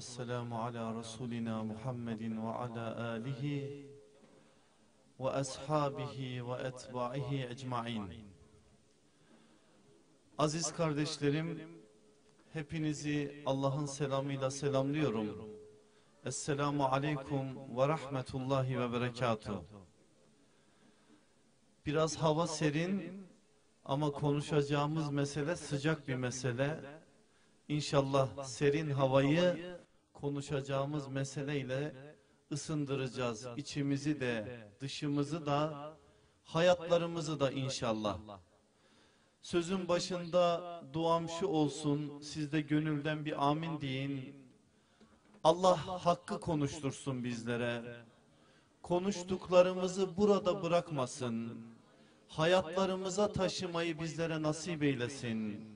vesselamu ala Resulina Muhammedin ve ala alihi ve ashabihi ve etbaihi ecmain. Aziz kardeşlerim, hepinizi Allah'ın selamıyla selamlıyorum. Esselamu aleykum ve rahmetullahi ve berekatuhu. Biraz hava serin ama konuşacağımız mesele sıcak bir mesele. İnşallah serin havayı konuşacağımız meseleyle ısındıracağız içimizi de, dışımızı da, hayatlarımızı da inşallah. Sözün başında duam şu olsun, siz de gönülden bir amin deyin. Allah hakkı konuştursun bizlere. Konuştuklarımızı burada bırakmasın. Hayatlarımıza taşımayı bizlere nasip eylesin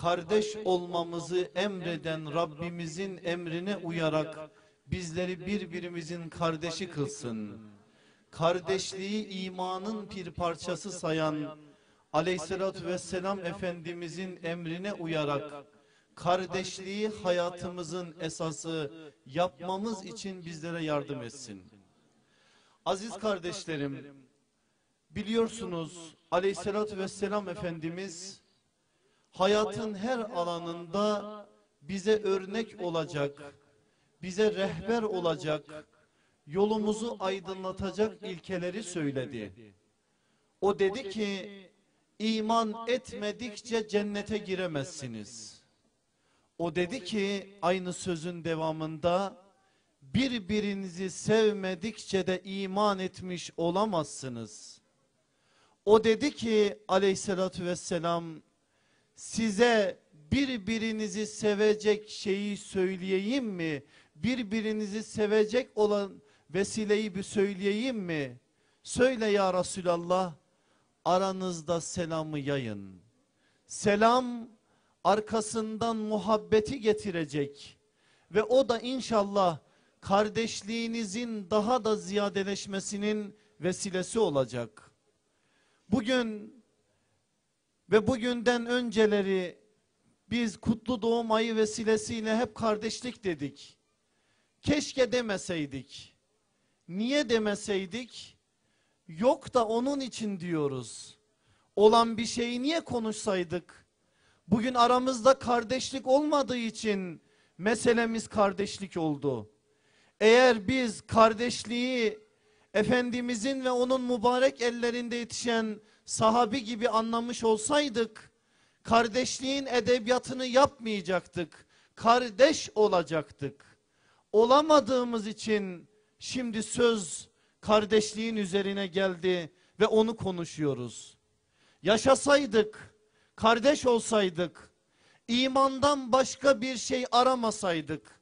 kardeş olmamızı emreden Rabbimizin emrine uyarak bizleri birbirimizin kardeşi kılsın. Kardeşliği imanın bir parçası sayan aleyhissalatü vesselam Efendimizin emrine uyarak kardeşliği hayatımızın esası yapmamız için bizlere yardım etsin. Aziz kardeşlerim biliyorsunuz aleyhissalatü vesselam Efendimiz hayatın her alanında bize örnek olacak, bize rehber olacak, yolumuzu aydınlatacak ilkeleri söyledi. O dedi ki iman etmedikçe cennete giremezsiniz. O dedi ki aynı sözün devamında birbirinizi sevmedikçe de iman etmiş olamazsınız. O dedi ki aleyhissalatü vesselam size birbirinizi sevecek şeyi söyleyeyim mi? Birbirinizi sevecek olan vesileyi bir söyleyeyim mi? Söyle ya Resulallah aranızda selamı yayın. Selam arkasından muhabbeti getirecek ve o da inşallah kardeşliğinizin daha da ziyadeleşmesinin vesilesi olacak. Bugün ve bugünden önceleri biz kutlu doğum ayı vesilesiyle hep kardeşlik dedik. Keşke demeseydik. Niye demeseydik? Yok da onun için diyoruz. Olan bir şeyi niye konuşsaydık? Bugün aramızda kardeşlik olmadığı için meselemiz kardeşlik oldu. Eğer biz kardeşliği Efendimizin ve onun mübarek ellerinde yetişen sahabi gibi anlamış olsaydık kardeşliğin edebiyatını yapmayacaktık. Kardeş olacaktık. Olamadığımız için şimdi söz kardeşliğin üzerine geldi ve onu konuşuyoruz. Yaşasaydık, kardeş olsaydık, imandan başka bir şey aramasaydık,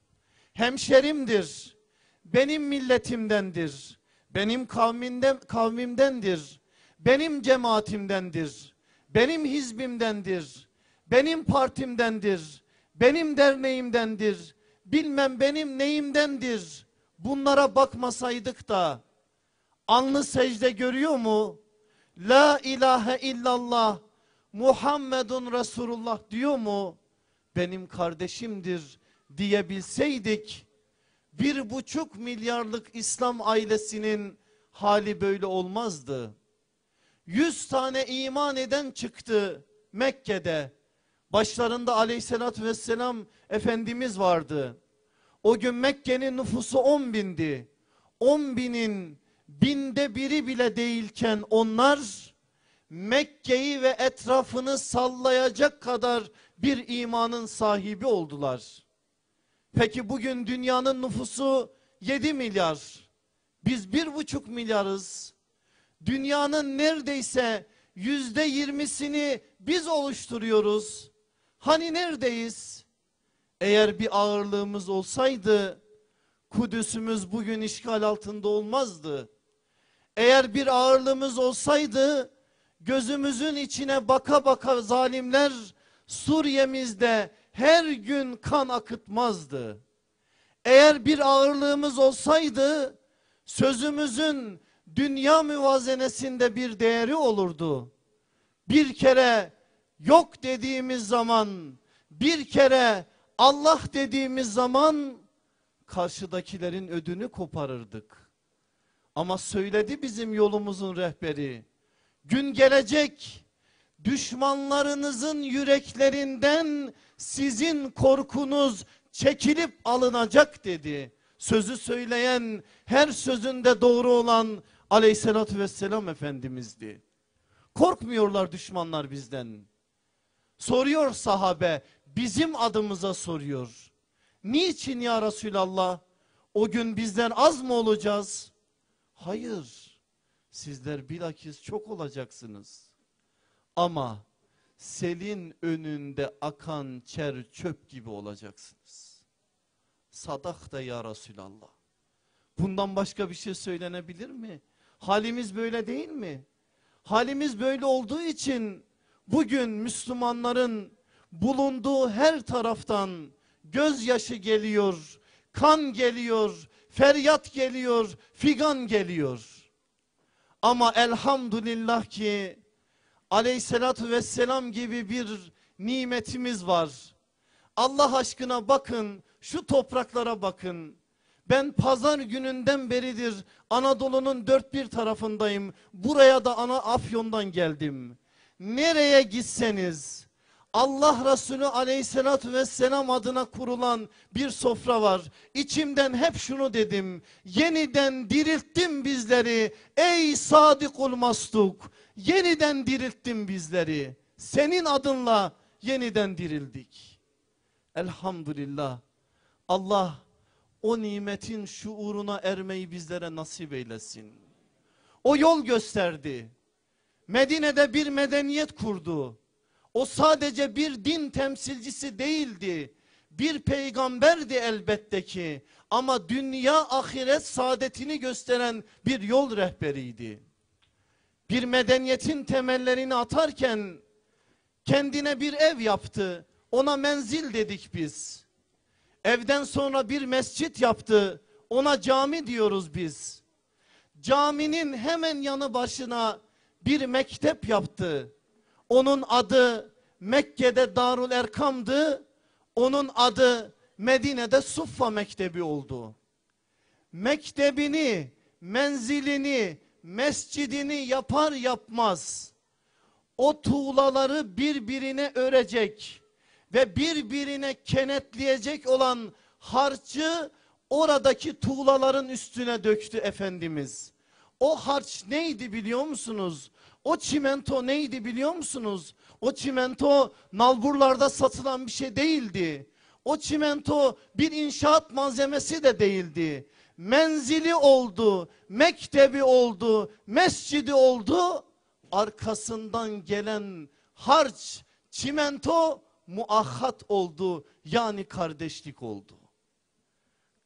hemşerimdir, benim milletimdendir, benim kavminden, kavmimdendir, benim cemaatimdendir, benim hizbimdendir, benim partimdendir, benim derneğimdendir, bilmem benim neyimdendir. Bunlara bakmasaydık da anlı secde görüyor mu? La ilahe illallah Muhammedun Resulullah diyor mu? Benim kardeşimdir diyebilseydik bir buçuk milyarlık İslam ailesinin hali böyle olmazdı. Yüz tane iman eden çıktı Mekke'de. Başlarında aleyhissalatü vesselam Efendimiz vardı. O gün Mekke'nin nüfusu on bindi. On binin binde biri bile değilken onlar Mekke'yi ve etrafını sallayacak kadar bir imanın sahibi oldular. Peki bugün dünyanın nüfusu 7 milyar. Biz 1,5 milyarız. Dünyanın neredeyse yüzde yirmisini biz oluşturuyoruz. Hani neredeyiz? Eğer bir ağırlığımız olsaydı Kudüs'ümüz bugün işgal altında olmazdı. Eğer bir ağırlığımız olsaydı gözümüzün içine baka baka zalimler Suriye'mizde her gün kan akıtmazdı. Eğer bir ağırlığımız olsaydı sözümüzün dünya müvazenesinde bir değeri olurdu. Bir kere yok dediğimiz zaman, bir kere Allah dediğimiz zaman karşıdakilerin ödünü koparırdık. Ama söyledi bizim yolumuzun rehberi. Gün gelecek düşmanlarınızın yüreklerinden sizin korkunuz çekilip alınacak dedi. Sözü söyleyen her sözünde doğru olan aleyhissalatü vesselam efendimizdi. Korkmuyorlar düşmanlar bizden. Soruyor sahabe bizim adımıza soruyor. Niçin ya Resulallah o gün bizden az mı olacağız? Hayır sizler bilakis çok olacaksınız. Ama selin önünde akan çer çöp gibi olacaksınız. Sadak da ya Resulallah. Bundan başka bir şey söylenebilir mi? Halimiz böyle değil mi? Halimiz böyle olduğu için bugün Müslümanların bulunduğu her taraftan gözyaşı geliyor, kan geliyor, feryat geliyor, figan geliyor. Ama elhamdülillah ki aleyhissalatü vesselam gibi bir nimetimiz var. Allah aşkına bakın şu topraklara bakın. Ben pazar gününden beridir Anadolu'nun dört bir tarafındayım. Buraya da ana Afyon'dan geldim. Nereye gitseniz Allah Resulü aleyhissalatü vesselam adına kurulan bir sofra var. İçimden hep şunu dedim. Yeniden dirilttim bizleri. Ey sadıkul mastuk yeniden dirilttin bizleri. Senin adınla yeniden dirildik. Elhamdülillah. Allah o nimetin şuuruna ermeyi bizlere nasip eylesin. O yol gösterdi. Medine'de bir medeniyet kurdu. O sadece bir din temsilcisi değildi. Bir peygamberdi elbette ki ama dünya ahiret saadetini gösteren bir yol rehberiydi bir medeniyetin temellerini atarken kendine bir ev yaptı. Ona menzil dedik biz. Evden sonra bir mescit yaptı. Ona cami diyoruz biz. Caminin hemen yanı başına bir mektep yaptı. Onun adı Mekke'de Darul Erkam'dı. Onun adı Medine'de Suffa Mektebi oldu. Mektebini, menzilini, mescidini yapar yapmaz o tuğlaları birbirine örecek ve birbirine kenetleyecek olan harcı oradaki tuğlaların üstüne döktü Efendimiz. O harç neydi biliyor musunuz? O çimento neydi biliyor musunuz? O çimento nalburlarda satılan bir şey değildi. O çimento bir inşaat malzemesi de değildi menzili oldu, mektebi oldu, mescidi oldu. Arkasından gelen harç, çimento muahat oldu. Yani kardeşlik oldu.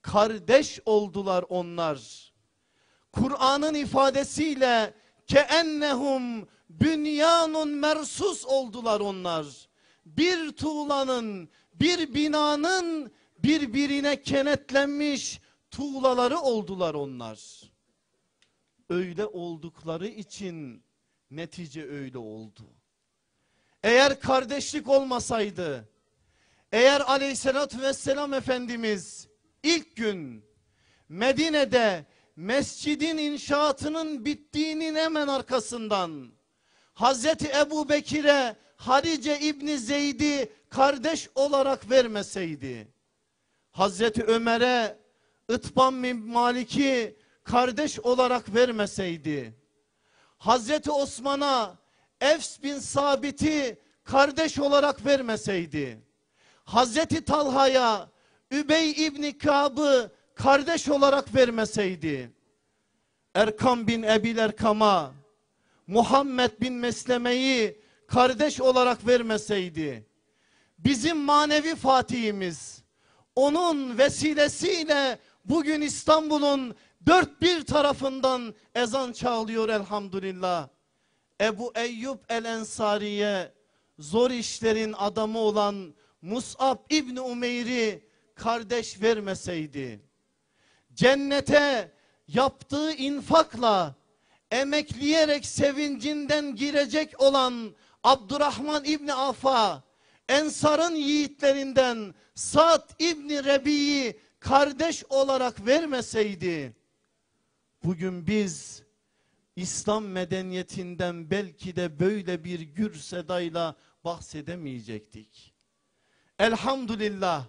Kardeş oldular onlar. Kur'an'ın ifadesiyle keennehum bünyanun mersus oldular onlar. Bir tuğlanın, bir binanın birbirine kenetlenmiş tuğlaları oldular onlar. Öyle oldukları için netice öyle oldu. Eğer kardeşlik olmasaydı, eğer aleyhissalatü vesselam Efendimiz ilk gün Medine'de mescidin inşaatının bittiğinin hemen arkasından Hazreti Ebu Bekir'e Haric'e İbni Zeyd'i kardeş olarak vermeseydi Hazreti Ömer'e İtban bin Malik'i kardeş olarak vermeseydi, Hazreti Osman'a Efs bin Sabit'i kardeş olarak vermeseydi, Hazreti Talha'ya Übey İbni Kab'ı kardeş olarak vermeseydi, Erkam bin Ebil Erkam'a Muhammed bin Mesleme'yi kardeş olarak vermeseydi, bizim manevi fatihimiz onun vesilesiyle bugün İstanbul'un dört bir tarafından ezan çağlıyor elhamdülillah. Ebu Eyyub el Ensari'ye zor işlerin adamı olan Mus'ab İbni Umeyr'i kardeş vermeseydi. Cennete yaptığı infakla emekleyerek sevincinden girecek olan Abdurrahman İbni Af'a Ensar'ın yiğitlerinden Sa'd İbni Rebi'yi kardeş olarak vermeseydi bugün biz İslam medeniyetinden belki de böyle bir gür sedayla bahsedemeyecektik. Elhamdülillah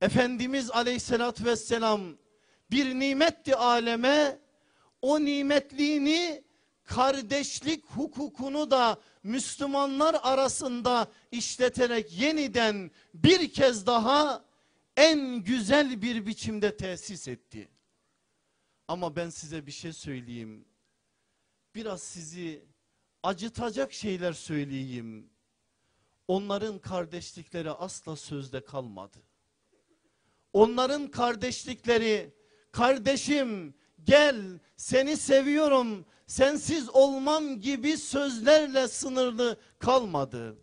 Efendimiz aleyhissalatü vesselam bir nimetti aleme o nimetliğini kardeşlik hukukunu da Müslümanlar arasında işleterek yeniden bir kez daha en güzel bir biçimde tesis etti. Ama ben size bir şey söyleyeyim. Biraz sizi acıtacak şeyler söyleyeyim. Onların kardeşlikleri asla sözde kalmadı. Onların kardeşlikleri kardeşim gel seni seviyorum sensiz olmam gibi sözlerle sınırlı kalmadı.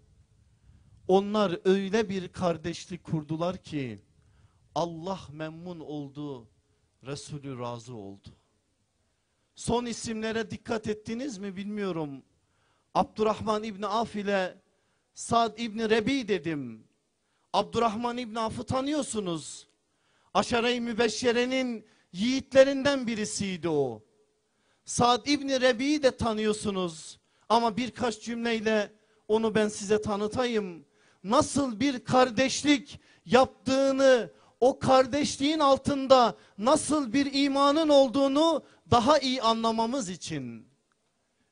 Onlar öyle bir kardeşlik kurdular ki Allah memnun oldu, Resulü razı oldu. Son isimlere dikkat ettiniz mi bilmiyorum. Abdurrahman İbni Af ile Sad İbni Rebi dedim. Abdurrahman İbni Af'ı tanıyorsunuz. Aşere-i Mübeşşere'nin yiğitlerinden birisiydi o. Sad İbni Rebi'yi de tanıyorsunuz. Ama birkaç cümleyle onu ben size tanıtayım. Nasıl bir kardeşlik yaptığını o kardeşliğin altında nasıl bir imanın olduğunu daha iyi anlamamız için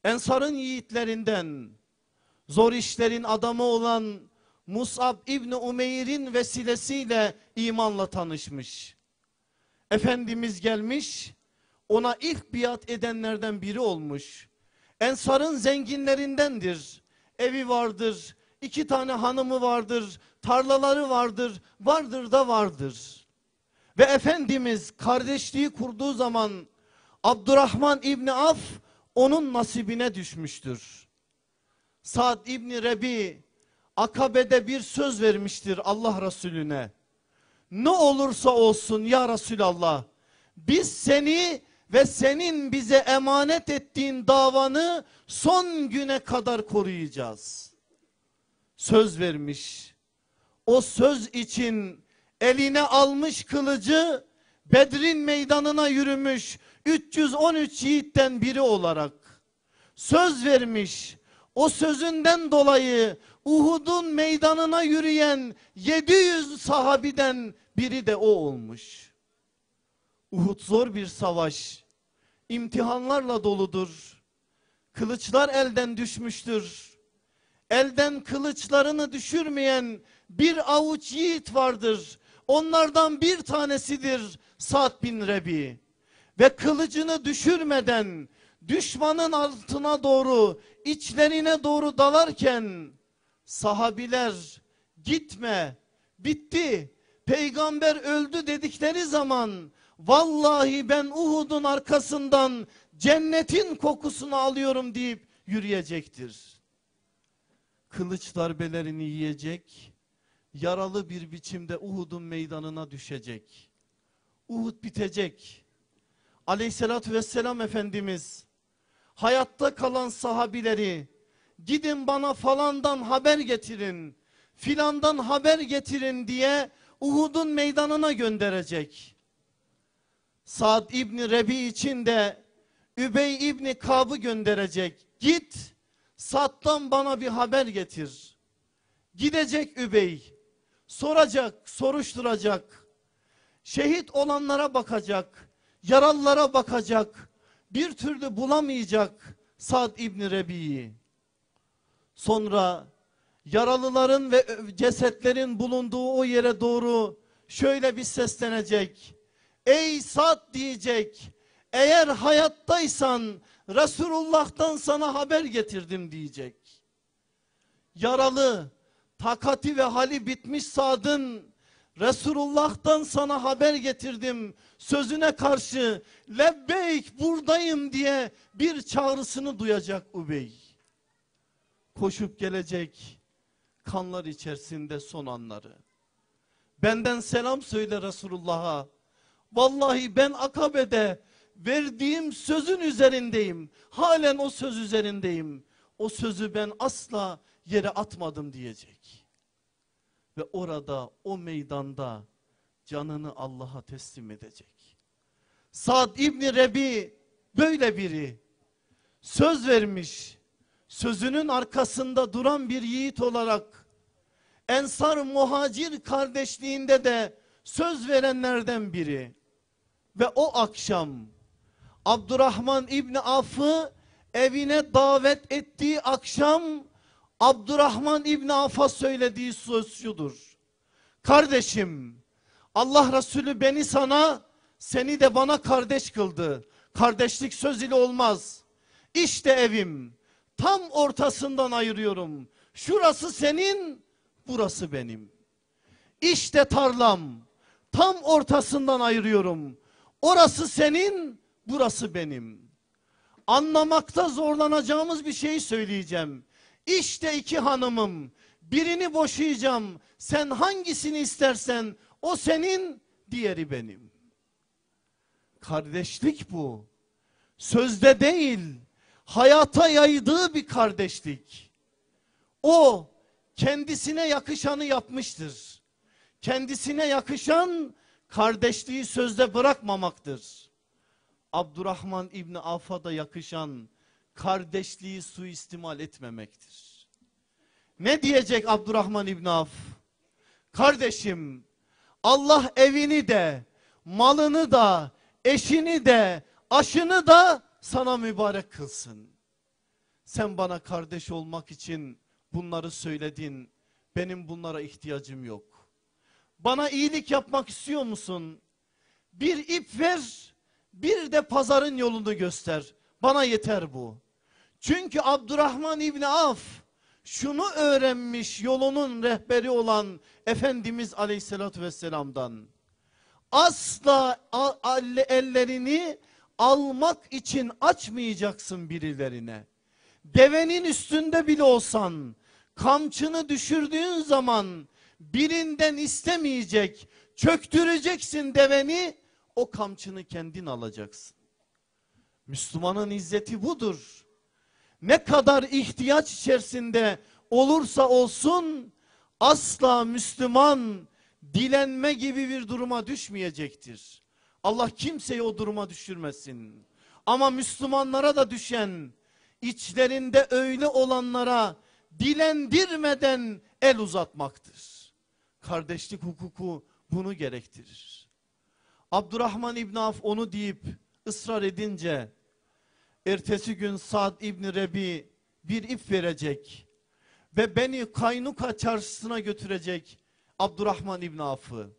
Ensar'ın yiğitlerinden zor işlerin adamı olan Musab İbni Umeyr'in vesilesiyle imanla tanışmış. Efendimiz gelmiş ona ilk biat edenlerden biri olmuş. Ensar'ın zenginlerindendir. Evi vardır, iki tane hanımı vardır, tarlaları vardır, vardır da vardır. Ve Efendimiz kardeşliği kurduğu zaman Abdurrahman İbni Af onun nasibine düşmüştür. Saad İbni Rebi Akabe'de bir söz vermiştir Allah Resulüne. Ne olursa olsun ya Resulallah biz seni ve senin bize emanet ettiğin davanı son güne kadar koruyacağız. Söz vermiş o söz için eline almış kılıcı Bedrin meydanına yürümüş 313 yiğitten biri olarak söz vermiş o sözünden dolayı Uhud'un meydanına yürüyen 700 sahabiden biri de o olmuş. Uhud zor bir savaş. İmtihanlarla doludur. Kılıçlar elden düşmüştür. Elden kılıçlarını düşürmeyen bir avuç yiğit vardır. Onlardan bir tanesidir Sa'd bin Rebi. Ve kılıcını düşürmeden düşmanın altına doğru içlerine doğru dalarken sahabiler gitme bitti peygamber öldü dedikleri zaman vallahi ben Uhud'un arkasından cennetin kokusunu alıyorum deyip yürüyecektir. Kılıç darbelerini yiyecek yaralı bir biçimde Uhud'un meydanına düşecek. Uhud bitecek. Aleyhissalatü vesselam Efendimiz hayatta kalan sahabileri gidin bana falandan haber getirin filandan haber getirin diye Uhud'un meydanına gönderecek. Saad İbni Rebi için de Übey İbni Kab'ı gönderecek. Git Sad'dan bana bir haber getir. Gidecek Übey soracak, soruşturacak. Şehit olanlara bakacak, yaralılara bakacak. Bir türlü bulamayacak Sad İbni Rebi'yi. Sonra yaralıların ve cesetlerin bulunduğu o yere doğru şöyle bir seslenecek. Ey Sad diyecek. Eğer hayattaysan Resulullah'tan sana haber getirdim diyecek. Yaralı takati ve hali bitmiş sadın Resulullah'tan sana haber getirdim sözüne karşı lebbeyk buradayım diye bir çağrısını duyacak Ubey. Koşup gelecek kanlar içerisinde son anları. Benden selam söyle Resulullah'a. Vallahi ben akabede verdiğim sözün üzerindeyim. Halen o söz üzerindeyim. O sözü ben asla yere atmadım diyecek. Ve orada o meydanda canını Allah'a teslim edecek. Sad İbni Rebi böyle biri söz vermiş sözünün arkasında duran bir yiğit olarak Ensar muhacir kardeşliğinde de söz verenlerden biri. Ve o akşam Abdurrahman İbni Af'ı evine davet ettiği akşam Abdurrahman İbni Af'a söylediği söz şudur. Kardeşim Allah Resulü beni sana seni de bana kardeş kıldı. Kardeşlik söz ile olmaz. İşte evim tam ortasından ayırıyorum. Şurası senin burası benim. İşte tarlam tam ortasından ayırıyorum. Orası senin burası benim. Anlamakta zorlanacağımız bir şey söyleyeceğim. İşte iki hanımım. Birini boşayacağım. Sen hangisini istersen o senin, diğeri benim. Kardeşlik bu. Sözde değil, hayata yaydığı bir kardeşlik. O kendisine yakışanı yapmıştır. Kendisine yakışan kardeşliği sözde bırakmamaktır. Abdurrahman İbni Avf'a da yakışan kardeşliği suistimal etmemektir. Ne diyecek Abdurrahman İbn Af? Kardeşim Allah evini de, malını da, eşini de, aşını da sana mübarek kılsın. Sen bana kardeş olmak için bunları söyledin. Benim bunlara ihtiyacım yok. Bana iyilik yapmak istiyor musun? Bir ip ver, bir de pazarın yolunu göster. Bana yeter bu. Çünkü Abdurrahman İbni Af şunu öğrenmiş yolunun rehberi olan Efendimiz Aleyhisselatü Vesselam'dan. Asla ellerini almak için açmayacaksın birilerine. Devenin üstünde bile olsan kamçını düşürdüğün zaman birinden istemeyecek çöktüreceksin deveni o kamçını kendin alacaksın. Müslümanın izzeti budur ne kadar ihtiyaç içerisinde olursa olsun asla Müslüman dilenme gibi bir duruma düşmeyecektir. Allah kimseyi o duruma düşürmesin. Ama Müslümanlara da düşen içlerinde öyle olanlara dilendirmeden el uzatmaktır. Kardeşlik hukuku bunu gerektirir. Abdurrahman İbn Af onu deyip ısrar edince ertesi gün Sa'd İbni Rebi bir ip verecek ve beni Kaynuka çarşısına götürecek Abdurrahman İbni Af'ı.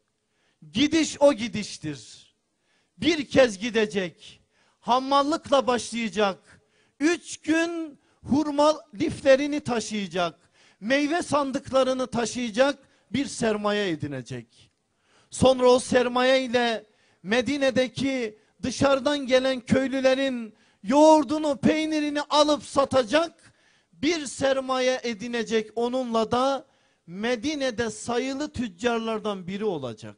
Gidiş o gidiştir. Bir kez gidecek. Hammallıkla başlayacak. Üç gün hurma liflerini taşıyacak. Meyve sandıklarını taşıyacak bir sermaye edinecek. Sonra o sermaye ile Medine'deki dışarıdan gelen köylülerin yoğurdunu, peynirini alıp satacak, bir sermaye edinecek. Onunla da Medine'de sayılı tüccarlardan biri olacak.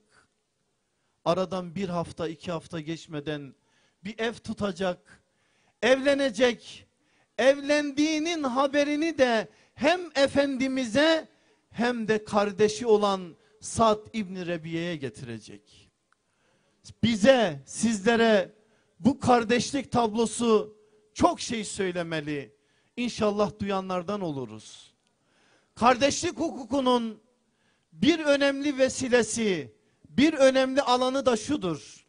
Aradan bir hafta, iki hafta geçmeden bir ev tutacak, evlenecek. Evlendiğinin haberini de hem Efendimiz'e hem de kardeşi olan Sad İbni Rebiye'ye getirecek. Bize, sizlere bu kardeşlik tablosu çok şey söylemeli. İnşallah duyanlardan oluruz. Kardeşlik hukukunun bir önemli vesilesi, bir önemli alanı da şudur.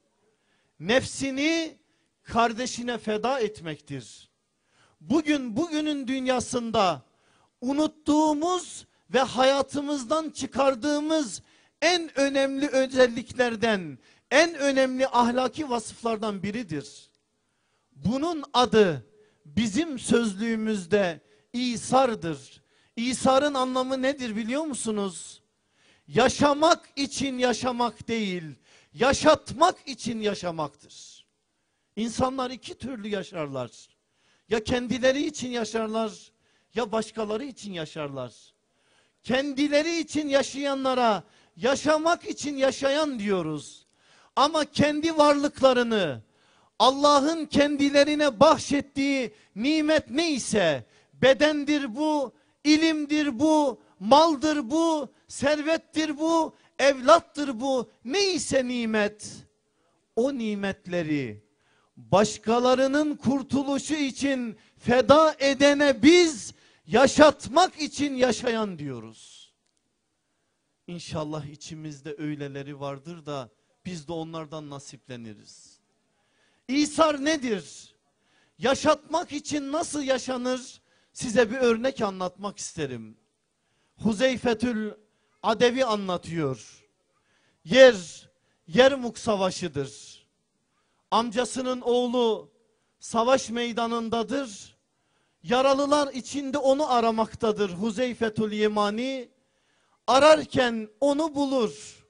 Nefsini kardeşine feda etmektir. Bugün bugünün dünyasında unuttuğumuz ve hayatımızdan çıkardığımız en önemli özelliklerden en önemli ahlaki vasıflardan biridir. Bunun adı bizim sözlüğümüzde İsar'dır. İsar'ın anlamı nedir biliyor musunuz? Yaşamak için yaşamak değil, yaşatmak için yaşamaktır. İnsanlar iki türlü yaşarlar. Ya kendileri için yaşarlar ya başkaları için yaşarlar. Kendileri için yaşayanlara yaşamak için yaşayan diyoruz. Ama kendi varlıklarını Allah'ın kendilerine bahşettiği nimet neyse bedendir bu, ilimdir bu, maldır bu, servettir bu, evlattır bu neyse nimet o nimetleri başkalarının kurtuluşu için feda edene biz yaşatmak için yaşayan diyoruz. İnşallah içimizde öyleleri vardır da biz de onlardan nasipleniriz. İsar nedir? Yaşatmak için nasıl yaşanır? Size bir örnek anlatmak isterim. Huzeyfetül Adevi anlatıyor. Yer, Yermuk Savaşı'dır. Amcasının oğlu savaş meydanındadır. Yaralılar içinde onu aramaktadır Huzeyfetül Yemani. Ararken onu bulur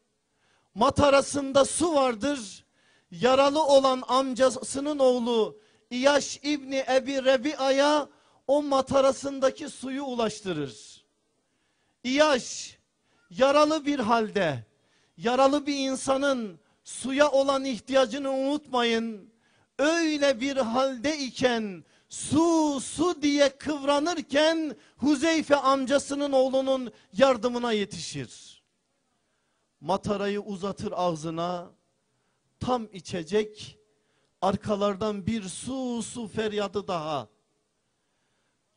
matarasında su vardır. Yaralı olan amcasının oğlu İyaş İbni Ebi Rebi'a'ya o matarasındaki suyu ulaştırır. İyaş yaralı bir halde yaralı bir insanın suya olan ihtiyacını unutmayın. Öyle bir halde iken su su diye kıvranırken Huzeyfe amcasının oğlunun yardımına yetişir matarayı uzatır ağzına tam içecek arkalardan bir su su feryadı daha.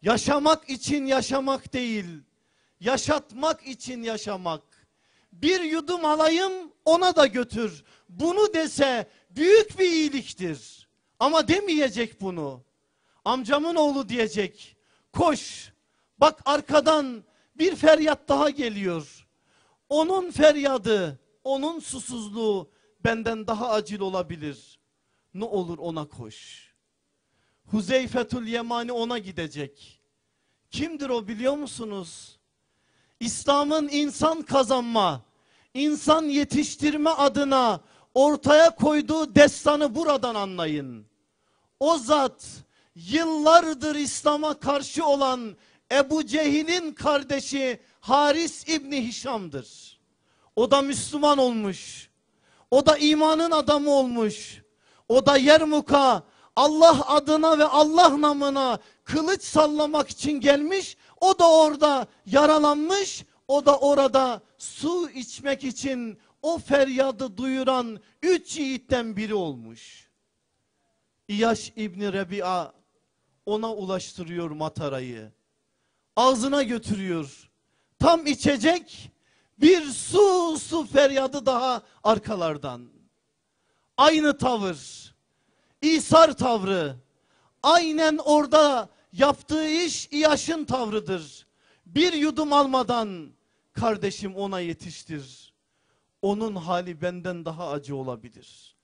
Yaşamak için yaşamak değil yaşatmak için yaşamak. Bir yudum alayım ona da götür. Bunu dese büyük bir iyiliktir. Ama demeyecek bunu. Amcamın oğlu diyecek. Koş bak arkadan bir feryat daha geliyor. Onun feryadı, onun susuzluğu benden daha acil olabilir. Ne olur ona koş. Huzeyfetül Yemani ona gidecek. Kimdir o biliyor musunuz? İslam'ın insan kazanma, insan yetiştirme adına ortaya koyduğu destanı buradan anlayın. O zat yıllardır İslam'a karşı olan Ebu Cehil'in kardeşi Haris İbni Hişam'dır. O da Müslüman olmuş. O da imanın adamı olmuş. O da Yermuk'a Allah adına ve Allah namına kılıç sallamak için gelmiş. O da orada yaralanmış. O da orada su içmek için o feryadı duyuran üç yiğitten biri olmuş. İyaş İbni Rebi'a ona ulaştırıyor matarayı. Ağzına götürüyor tam içecek bir su su feryadı daha arkalardan. Aynı tavır. İsar tavrı. Aynen orada yaptığı iş İyaş'ın tavrıdır. Bir yudum almadan kardeşim ona yetiştir. Onun hali benden daha acı olabilir.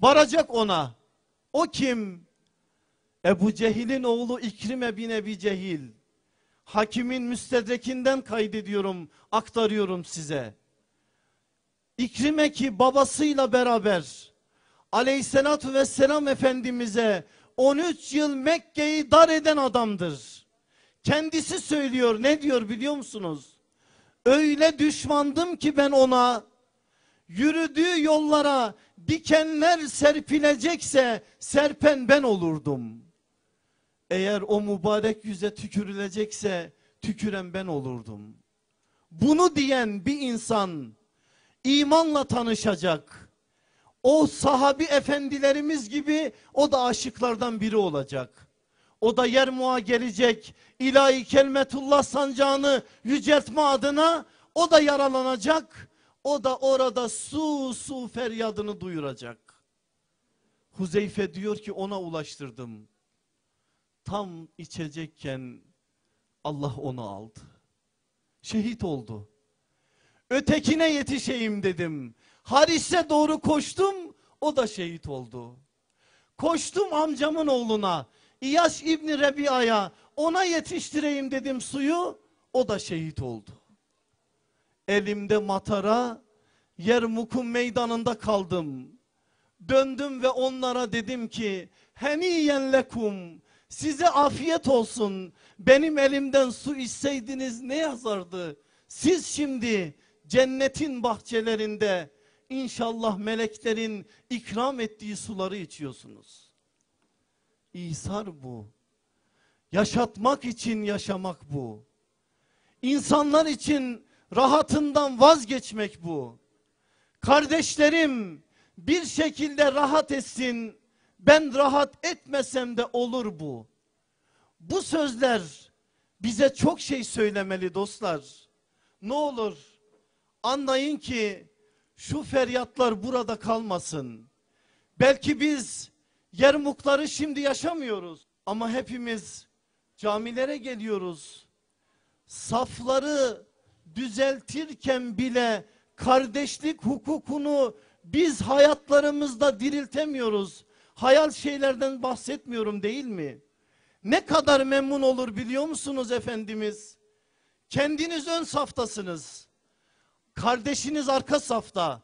Varacak ona. O kim? Ebu Cehil'in oğlu İkrim bin Ebi Cehil. Hakimin müstedrekinden kaydediyorum, aktarıyorum size. İkrime ki babasıyla beraber aleyhissalatü vesselam efendimize 13 yıl Mekke'yi dar eden adamdır. Kendisi söylüyor ne diyor biliyor musunuz? Öyle düşmandım ki ben ona yürüdüğü yollara dikenler serpilecekse serpen ben olurdum.'' Eğer o mübarek yüze tükürülecekse tüküren ben olurdum. Bunu diyen bir insan imanla tanışacak. O sahabi efendilerimiz gibi o da aşıklardan biri olacak. O da Yermuğa gelecek. İlahi Kelmetullah sancağını yüceltme adına o da yaralanacak. O da orada su su feryadını duyuracak. Huzeyfe diyor ki ona ulaştırdım tam içecekken Allah onu aldı. Şehit oldu. Ötekine yetişeyim dedim. Haris'e doğru koştum o da şehit oldu. Koştum amcamın oğluna İyaş İbni Rebia'ya ona yetiştireyim dedim suyu o da şehit oldu. Elimde matara Yermuk'un meydanında kaldım. Döndüm ve onlara dedim ki heniyen lekum Size afiyet olsun. Benim elimden su içseydiniz ne yazardı? Siz şimdi cennetin bahçelerinde inşallah meleklerin ikram ettiği suları içiyorsunuz. İhsar bu. Yaşatmak için yaşamak bu. İnsanlar için rahatından vazgeçmek bu. Kardeşlerim bir şekilde rahat etsin ben rahat etmesem de olur bu. Bu sözler bize çok şey söylemeli dostlar. Ne olur anlayın ki şu feryatlar burada kalmasın. Belki biz yermukları şimdi yaşamıyoruz ama hepimiz camilere geliyoruz. Safları düzeltirken bile kardeşlik hukukunu biz hayatlarımızda diriltemiyoruz hayal şeylerden bahsetmiyorum değil mi? Ne kadar memnun olur biliyor musunuz Efendimiz? Kendiniz ön saftasınız. Kardeşiniz arka safta.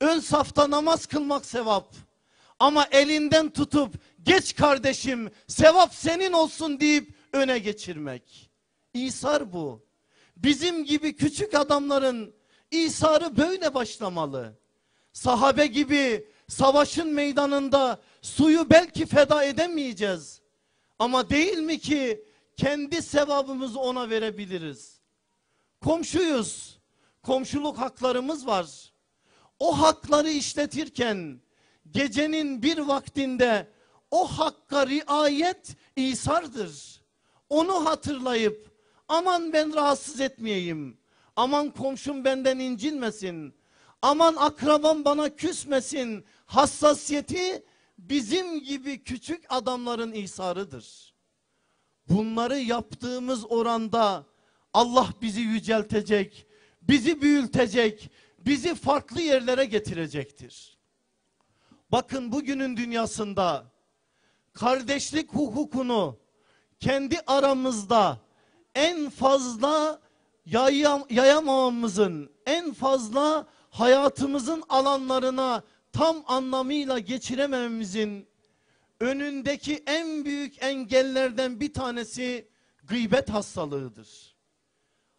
Ön safta namaz kılmak sevap. Ama elinden tutup geç kardeşim sevap senin olsun deyip öne geçirmek. İsar bu. Bizim gibi küçük adamların isarı böyle başlamalı. Sahabe gibi savaşın meydanında suyu belki feda edemeyeceğiz. Ama değil mi ki kendi sevabımızı ona verebiliriz. Komşuyuz. Komşuluk haklarımız var. O hakları işletirken gecenin bir vaktinde o hakka riayet İsar'dır. Onu hatırlayıp aman ben rahatsız etmeyeyim. Aman komşum benden incinmesin. Aman akrabam bana küsmesin hassasiyeti bizim gibi küçük adamların ihsarıdır. Bunları yaptığımız oranda Allah bizi yüceltecek, bizi büyütecek, bizi farklı yerlere getirecektir. Bakın bugünün dünyasında kardeşlik hukukunu kendi aramızda en fazla yayam yayamamamızın, en fazla hayatımızın alanlarına tam anlamıyla geçiremememizin önündeki en büyük engellerden bir tanesi gıybet hastalığıdır.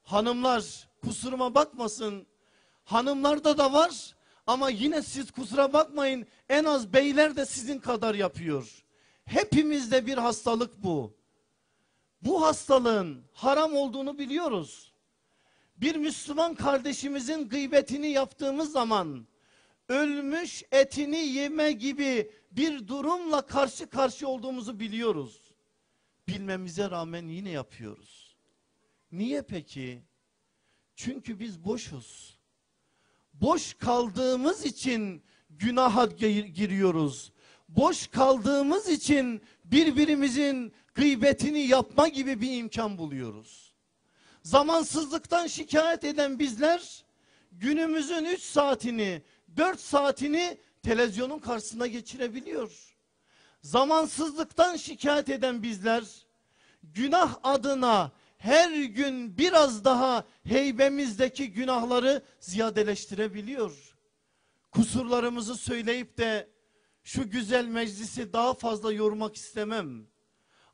Hanımlar kusuruma bakmasın. Hanımlarda da var ama yine siz kusura bakmayın en az beyler de sizin kadar yapıyor. Hepimizde bir hastalık bu. Bu hastalığın haram olduğunu biliyoruz. Bir Müslüman kardeşimizin gıybetini yaptığımız zaman ölmüş etini yeme gibi bir durumla karşı karşı olduğumuzu biliyoruz. Bilmemize rağmen yine yapıyoruz. Niye peki? Çünkü biz boşuz. Boş kaldığımız için günaha giriyoruz. Boş kaldığımız için birbirimizin gıybetini yapma gibi bir imkan buluyoruz. Zamansızlıktan şikayet eden bizler günümüzün 3 saatini dört saatini televizyonun karşısına geçirebiliyor. Zamansızlıktan şikayet eden bizler günah adına her gün biraz daha heybemizdeki günahları ziyadeleştirebiliyor. Kusurlarımızı söyleyip de şu güzel meclisi daha fazla yormak istemem.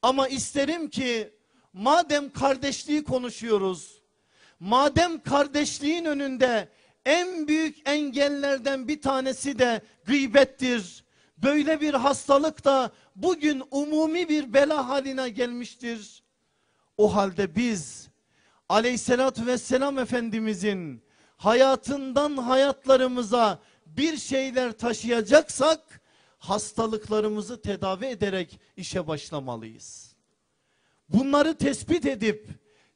Ama isterim ki madem kardeşliği konuşuyoruz, madem kardeşliğin önünde en büyük engellerden bir tanesi de gıybettir. Böyle bir hastalık da bugün umumi bir bela haline gelmiştir. O halde biz aleyhissalatü vesselam efendimizin hayatından hayatlarımıza bir şeyler taşıyacaksak hastalıklarımızı tedavi ederek işe başlamalıyız. Bunları tespit edip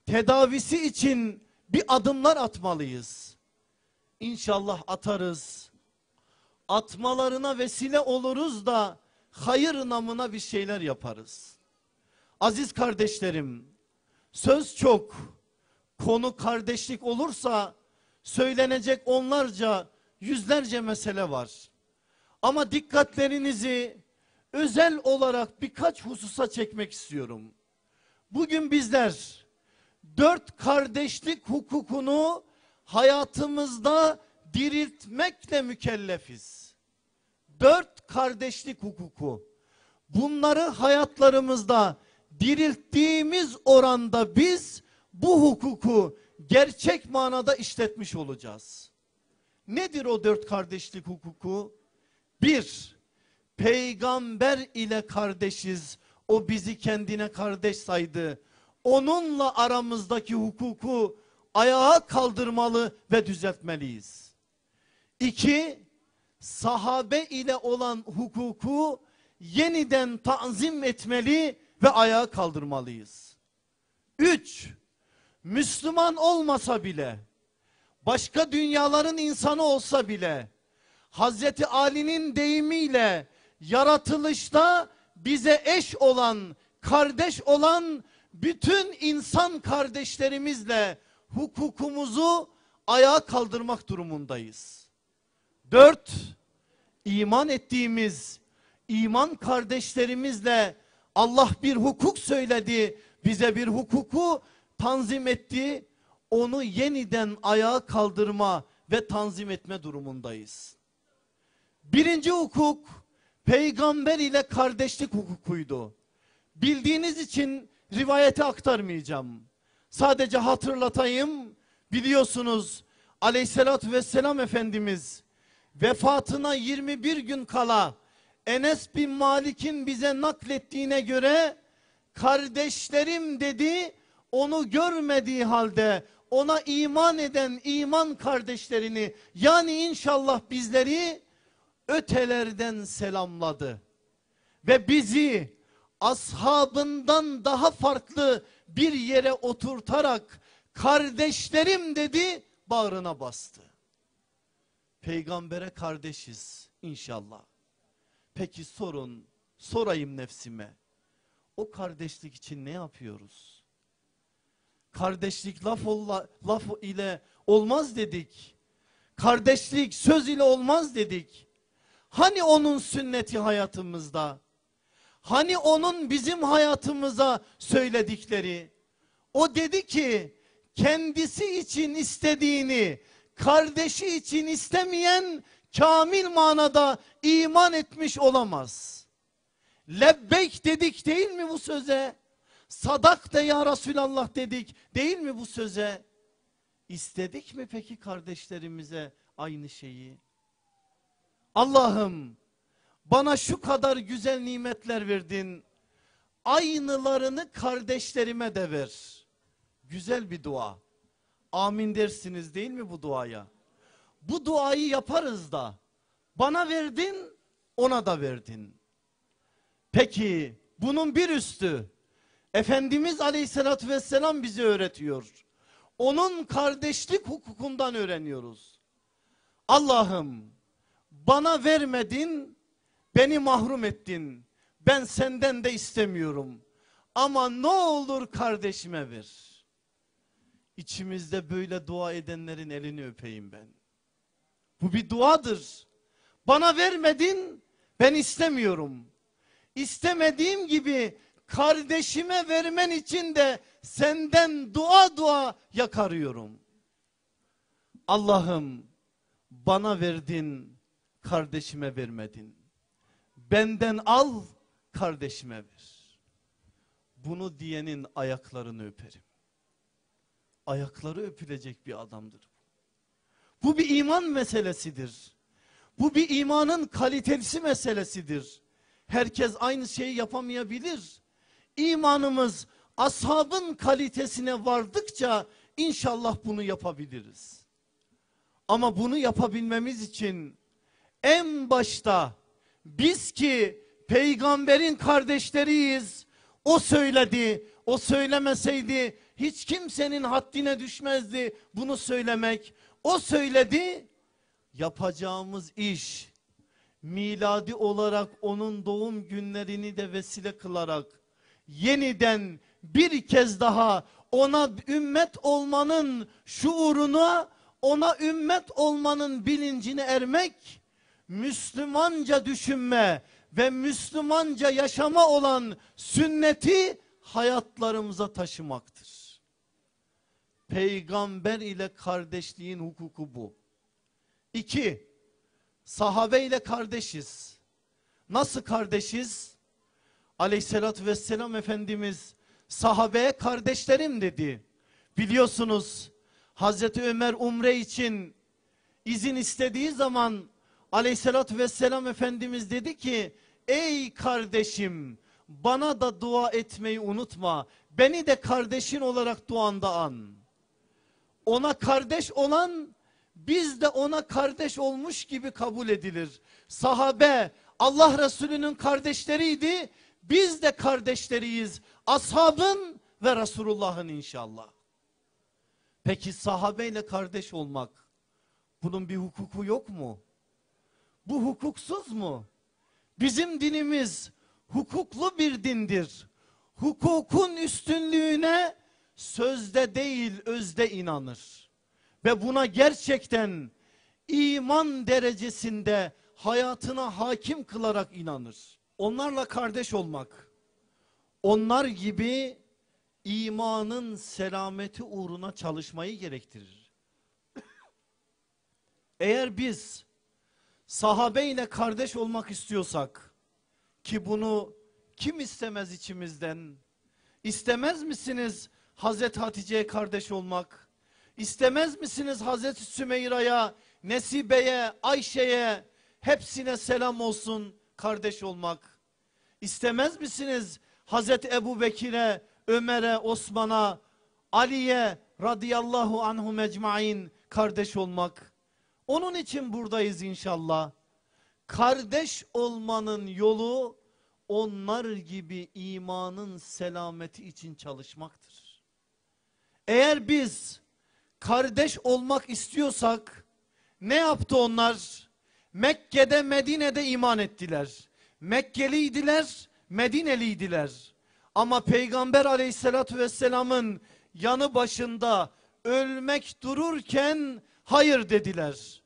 tedavisi için bir adımlar atmalıyız. İnşallah atarız. Atmalarına vesile oluruz da hayır namına bir şeyler yaparız. Aziz kardeşlerim, söz çok. Konu kardeşlik olursa söylenecek onlarca, yüzlerce mesele var. Ama dikkatlerinizi özel olarak birkaç hususa çekmek istiyorum. Bugün bizler dört kardeşlik hukukunu hayatımızda diriltmekle mükellefiz. Dört kardeşlik hukuku. Bunları hayatlarımızda dirilttiğimiz oranda biz bu hukuku gerçek manada işletmiş olacağız. Nedir o dört kardeşlik hukuku? Bir, peygamber ile kardeşiz. O bizi kendine kardeş saydı. Onunla aramızdaki hukuku ayağa kaldırmalı ve düzeltmeliyiz. İki, sahabe ile olan hukuku yeniden tanzim etmeli ve ayağa kaldırmalıyız. Üç, Müslüman olmasa bile, başka dünyaların insanı olsa bile, Hazreti Ali'nin deyimiyle yaratılışta bize eş olan, kardeş olan bütün insan kardeşlerimizle hukukumuzu ayağa kaldırmak durumundayız. Dört, iman ettiğimiz iman kardeşlerimizle Allah bir hukuk söyledi, bize bir hukuku tanzim etti. Onu yeniden ayağa kaldırma ve tanzim etme durumundayız. Birinci hukuk peygamber ile kardeşlik hukukuydu. Bildiğiniz için rivayeti aktarmayacağım. Sadece hatırlatayım. Biliyorsunuz aleyhissalatü vesselam Efendimiz vefatına 21 gün kala Enes bin Malik'in bize naklettiğine göre kardeşlerim dedi onu görmediği halde ona iman eden iman kardeşlerini yani inşallah bizleri ötelerden selamladı. Ve bizi ashabından daha farklı bir yere oturtarak kardeşlerim dedi bağrına bastı. Peygambere kardeşiz inşallah. Peki sorun sorayım nefsime. O kardeşlik için ne yapıyoruz? Kardeşlik laf, olla, laf ile olmaz dedik. Kardeşlik söz ile olmaz dedik. Hani onun sünneti hayatımızda? Hani onun bizim hayatımıza söyledikleri. O dedi ki kendisi için istediğini kardeşi için istemeyen kamil manada iman etmiş olamaz. Lebbeyk dedik değil mi bu söze? Sadak de ya Resulallah dedik değil mi bu söze? İstedik mi peki kardeşlerimize aynı şeyi? Allah'ım bana şu kadar güzel nimetler verdin. Aynılarını kardeşlerime de ver. Güzel bir dua. Amin dersiniz değil mi bu duaya? Bu duayı yaparız da. Bana verdin, ona da verdin. Peki bunun bir üstü Efendimiz aleyhissalatü vesselam bizi öğretiyor. Onun kardeşlik hukukundan öğreniyoruz. Allah'ım bana vermedin Beni mahrum ettin. Ben senden de istemiyorum. Ama ne olur kardeşime ver. İçimizde böyle dua edenlerin elini öpeyim ben. Bu bir duadır. Bana vermedin ben istemiyorum. İstemediğim gibi kardeşime vermen için de senden dua dua yakarıyorum. Allah'ım bana verdin kardeşime vermedin. Benden al kardeşime ver. Bunu diyenin ayaklarını öperim. Ayakları öpülecek bir adamdır. Bu bir iman meselesidir. Bu bir imanın kalitesi meselesidir. Herkes aynı şeyi yapamayabilir. İmanımız ashabın kalitesine vardıkça inşallah bunu yapabiliriz. Ama bunu yapabilmemiz için en başta biz ki peygamberin kardeşleriyiz. O söyledi. O söylemeseydi hiç kimsenin haddine düşmezdi bunu söylemek. O söyledi. Yapacağımız iş miladi olarak onun doğum günlerini de vesile kılarak yeniden bir kez daha ona ümmet olmanın şuuruna ona ümmet olmanın bilincine ermek Müslümanca düşünme ve Müslümanca yaşama olan sünneti hayatlarımıza taşımaktır. Peygamber ile kardeşliğin hukuku bu. İki, sahabe ile kardeşiz. Nasıl kardeşiz? Aleyhissalatü vesselam Efendimiz sahabeye kardeşlerim dedi. Biliyorsunuz Hazreti Ömer umre için izin istediği zaman Aleyhissalatü vesselam Efendimiz dedi ki ey kardeşim bana da dua etmeyi unutma. Beni de kardeşin olarak duanda an. Ona kardeş olan biz de ona kardeş olmuş gibi kabul edilir. Sahabe Allah Resulü'nün kardeşleriydi. Biz de kardeşleriyiz. Ashabın ve Resulullah'ın inşallah. Peki sahabeyle kardeş olmak bunun bir hukuku yok mu? Bu hukuksuz mu? Bizim dinimiz hukuklu bir dindir. Hukukun üstünlüğüne sözde değil özde inanır. Ve buna gerçekten iman derecesinde hayatına hakim kılarak inanır. Onlarla kardeş olmak, onlar gibi imanın selameti uğruna çalışmayı gerektirir. Eğer biz sahabeyle kardeş olmak istiyorsak ki bunu kim istemez içimizden? İstemez misiniz Hazreti Hatice'ye kardeş olmak? İstemez misiniz Hazreti Sümeyra'ya, Nesibe'ye, Ayşe'ye hepsine selam olsun kardeş olmak? İstemez misiniz Hazreti Ebu Bekir'e, Ömer'e, Osman'a, Ali'ye radıyallahu anhu mecmain kardeş olmak? Onun için buradayız inşallah. Kardeş olmanın yolu onlar gibi imanın selameti için çalışmaktır. Eğer biz kardeş olmak istiyorsak ne yaptı onlar? Mekke'de Medine'de iman ettiler. Mekkeliydiler, Medineliydiler. Ama Peygamber aleyhissalatü vesselamın yanı başında ölmek dururken hayır dediler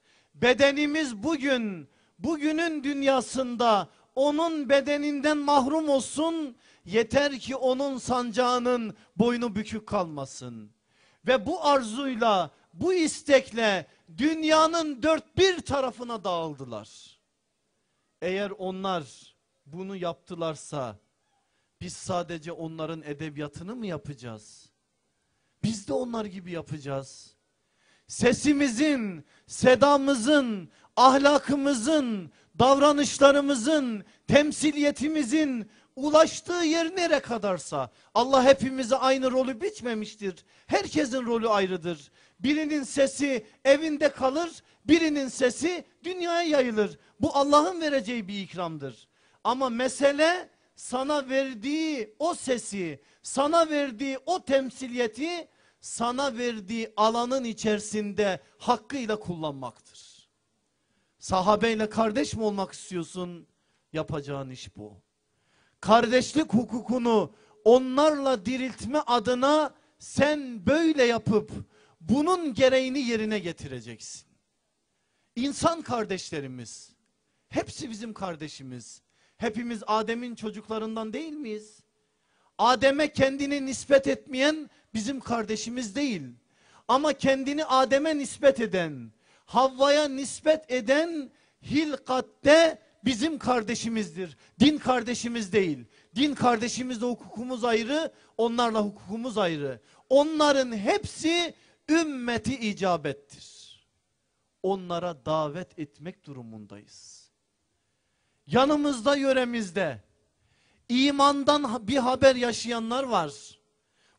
bedenimiz bugün bugünün dünyasında onun bedeninden mahrum olsun yeter ki onun sancağının boynu bükük kalmasın. Ve bu arzuyla bu istekle dünyanın dört bir tarafına dağıldılar. Eğer onlar bunu yaptılarsa biz sadece onların edebiyatını mı yapacağız? Biz de onlar gibi yapacağız sesimizin, sedamızın, ahlakımızın, davranışlarımızın, temsiliyetimizin ulaştığı yer nere kadarsa Allah hepimize aynı rolü biçmemiştir. Herkesin rolü ayrıdır. Birinin sesi evinde kalır, birinin sesi dünyaya yayılır. Bu Allah'ın vereceği bir ikramdır. Ama mesele sana verdiği o sesi, sana verdiği o temsiliyeti sana verdiği alanın içerisinde hakkıyla kullanmaktır. Sahabeyle kardeş mi olmak istiyorsun? Yapacağın iş bu. Kardeşlik hukukunu onlarla diriltme adına sen böyle yapıp bunun gereğini yerine getireceksin. İnsan kardeşlerimiz hepsi bizim kardeşimiz. Hepimiz Adem'in çocuklarından değil miyiz? Adem'e kendini nispet etmeyen bizim kardeşimiz değil. Ama kendini Adem'e nispet eden, Havva'ya nispet eden hilkatte bizim kardeşimizdir. Din kardeşimiz değil. Din kardeşimizle hukukumuz ayrı, onlarla hukukumuz ayrı. Onların hepsi ümmeti icabettir. Onlara davet etmek durumundayız. Yanımızda, yöremizde imandan bir haber yaşayanlar var.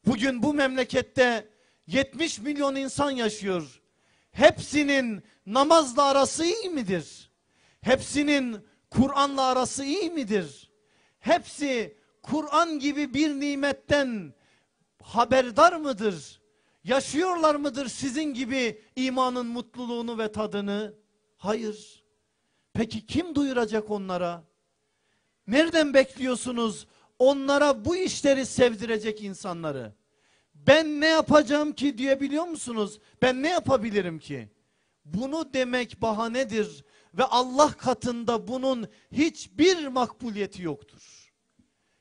Bugün bu memlekette 70 milyon insan yaşıyor. Hepsinin namazla arası iyi midir? Hepsinin Kur'an'la arası iyi midir? Hepsi Kur'an gibi bir nimetten haberdar mıdır? Yaşıyorlar mıdır sizin gibi imanın mutluluğunu ve tadını? Hayır. Peki kim duyuracak onlara? Nereden bekliyorsunuz onlara bu işleri sevdirecek insanları. Ben ne yapacağım ki diyebiliyor musunuz? Ben ne yapabilirim ki? Bunu demek bahanedir ve Allah katında bunun hiçbir makbuliyeti yoktur.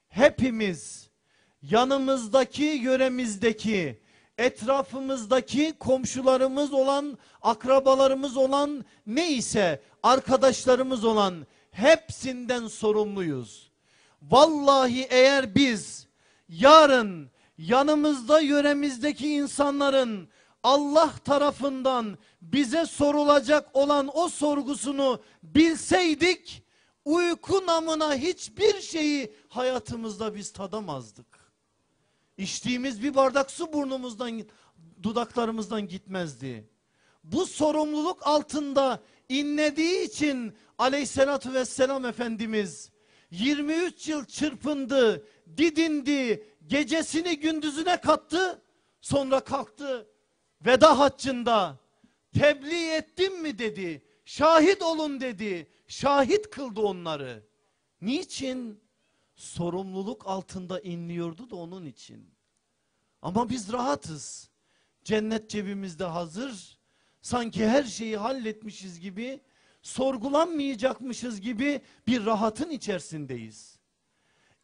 Hepimiz yanımızdaki, yöremizdeki, etrafımızdaki komşularımız olan, akrabalarımız olan neyse arkadaşlarımız olan hepsinden sorumluyuz. Vallahi eğer biz yarın yanımızda yöremizdeki insanların Allah tarafından bize sorulacak olan o sorgusunu bilseydik uyku namına hiçbir şeyi hayatımızda biz tadamazdık. İçtiğimiz bir bardak su burnumuzdan dudaklarımızdan gitmezdi. Bu sorumluluk altında inlediği için aleyhissalatü vesselam Efendimiz 23 yıl çırpındı, didindi, gecesini gündüzüne kattı. Sonra kalktı veda haccında tebliğ ettim mi dedi. Şahit olun dedi. Şahit kıldı onları. Niçin? Sorumluluk altında inliyordu da onun için. Ama biz rahatız. Cennet cebimizde hazır. Sanki her şeyi halletmişiz gibi sorgulanmayacakmışız gibi bir rahatın içerisindeyiz.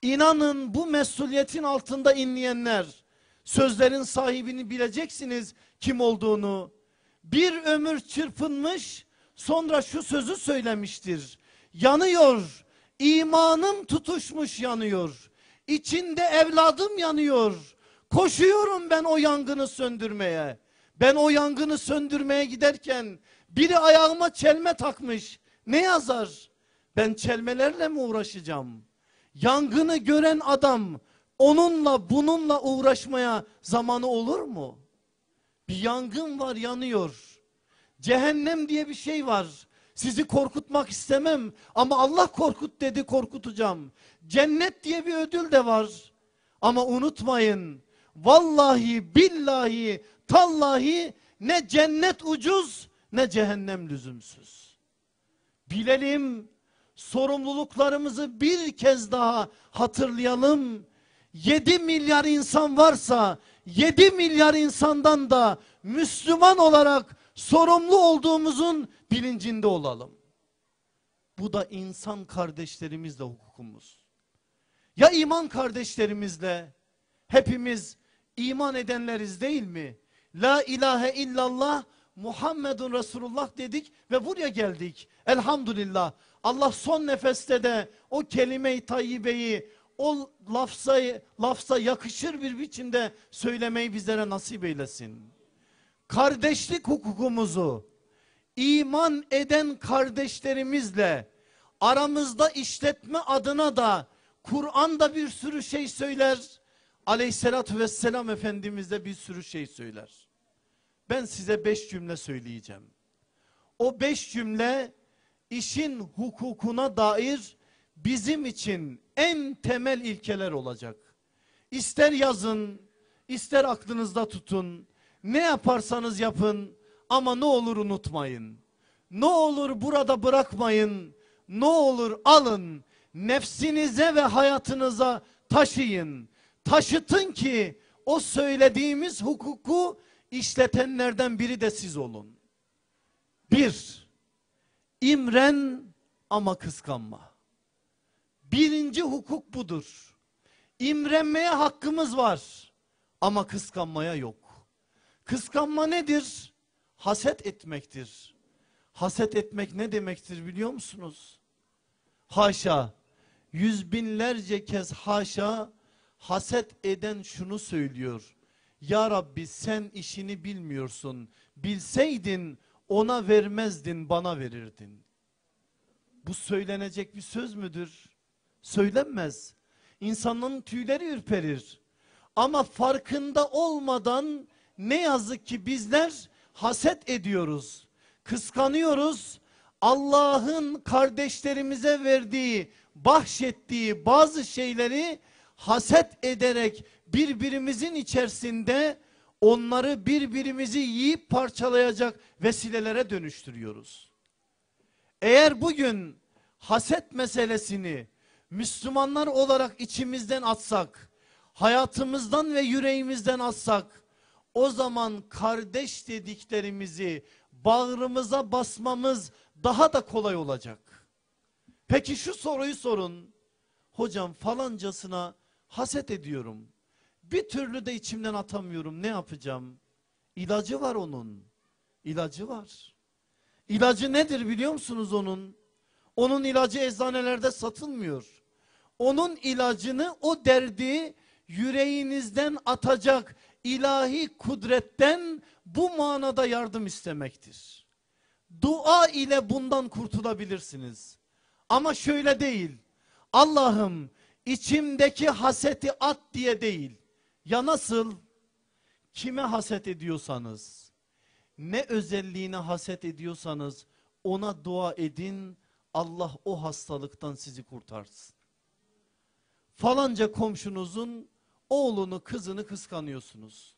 İnanın bu mesuliyetin altında inleyenler sözlerin sahibini bileceksiniz kim olduğunu. Bir ömür çırpınmış sonra şu sözü söylemiştir. Yanıyor imanım tutuşmuş yanıyor. İçinde evladım yanıyor. Koşuyorum ben o yangını söndürmeye. Ben o yangını söndürmeye giderken biri ayağıma çelme takmış. Ne yazar? Ben çelmelerle mi uğraşacağım? Yangını gören adam onunla bununla uğraşmaya zamanı olur mu? Bir yangın var yanıyor. Cehennem diye bir şey var. Sizi korkutmak istemem ama Allah korkut dedi korkutacağım. Cennet diye bir ödül de var. Ama unutmayın vallahi billahi tallahi ne cennet ucuz ne cehennem lüzumsuz. Bilelim, sorumluluklarımızı bir kez daha hatırlayalım. 7 milyar insan varsa 7 milyar insandan da Müslüman olarak sorumlu olduğumuzun bilincinde olalım. Bu da insan kardeşlerimizle hukukumuz. Ya iman kardeşlerimizle hepimiz iman edenleriz değil mi? La ilahe illallah Muhammedun Resulullah dedik ve buraya geldik. Elhamdülillah. Allah son nefeste de o kelime-i tayyibeyi o lafza, lafza yakışır bir biçimde söylemeyi bizlere nasip eylesin. Kardeşlik hukukumuzu iman eden kardeşlerimizle aramızda işletme adına da Kur'an da bir sürü şey söyler. Aleyhissalatü vesselam Efendimiz de bir sürü şey söyler. Ben size beş cümle söyleyeceğim. O beş cümle işin hukukuna dair bizim için en temel ilkeler olacak. İster yazın, ister aklınızda tutun. Ne yaparsanız yapın ama ne olur unutmayın. Ne olur burada bırakmayın. Ne olur alın. Nefsinize ve hayatınıza taşıyın. Taşıtın ki o söylediğimiz hukuku işletenlerden biri de siz olun. Bir, imren ama kıskanma. Birinci hukuk budur. İmrenmeye hakkımız var ama kıskanmaya yok. Kıskanma nedir? Haset etmektir. Haset etmek ne demektir biliyor musunuz? Haşa, yüz binlerce kez haşa haset eden şunu söylüyor. Ya Rabbi sen işini bilmiyorsun. Bilseydin ona vermezdin bana verirdin. Bu söylenecek bir söz müdür? Söylenmez. İnsanların tüyleri ürperir. Ama farkında olmadan ne yazık ki bizler haset ediyoruz. Kıskanıyoruz. Allah'ın kardeşlerimize verdiği, bahşettiği bazı şeyleri haset ederek birbirimizin içerisinde onları birbirimizi yiyip parçalayacak vesilelere dönüştürüyoruz. Eğer bugün haset meselesini Müslümanlar olarak içimizden atsak, hayatımızdan ve yüreğimizden atsak, o zaman kardeş dediklerimizi bağrımıza basmamız daha da kolay olacak. Peki şu soruyu sorun. Hocam falancasına haset ediyorum. Bir türlü de içimden atamıyorum. Ne yapacağım? İlacı var onun. İlacı var. İlacı nedir biliyor musunuz onun? Onun ilacı eczanelerde satılmıyor. Onun ilacını o derdi yüreğinizden atacak ilahi kudretten bu manada yardım istemektir. Dua ile bundan kurtulabilirsiniz. Ama şöyle değil. Allah'ım içimdeki haseti at diye değil. Ya nasıl? Kime haset ediyorsanız, ne özelliğine haset ediyorsanız ona dua edin. Allah o hastalıktan sizi kurtarsın. Falanca komşunuzun oğlunu kızını kıskanıyorsunuz.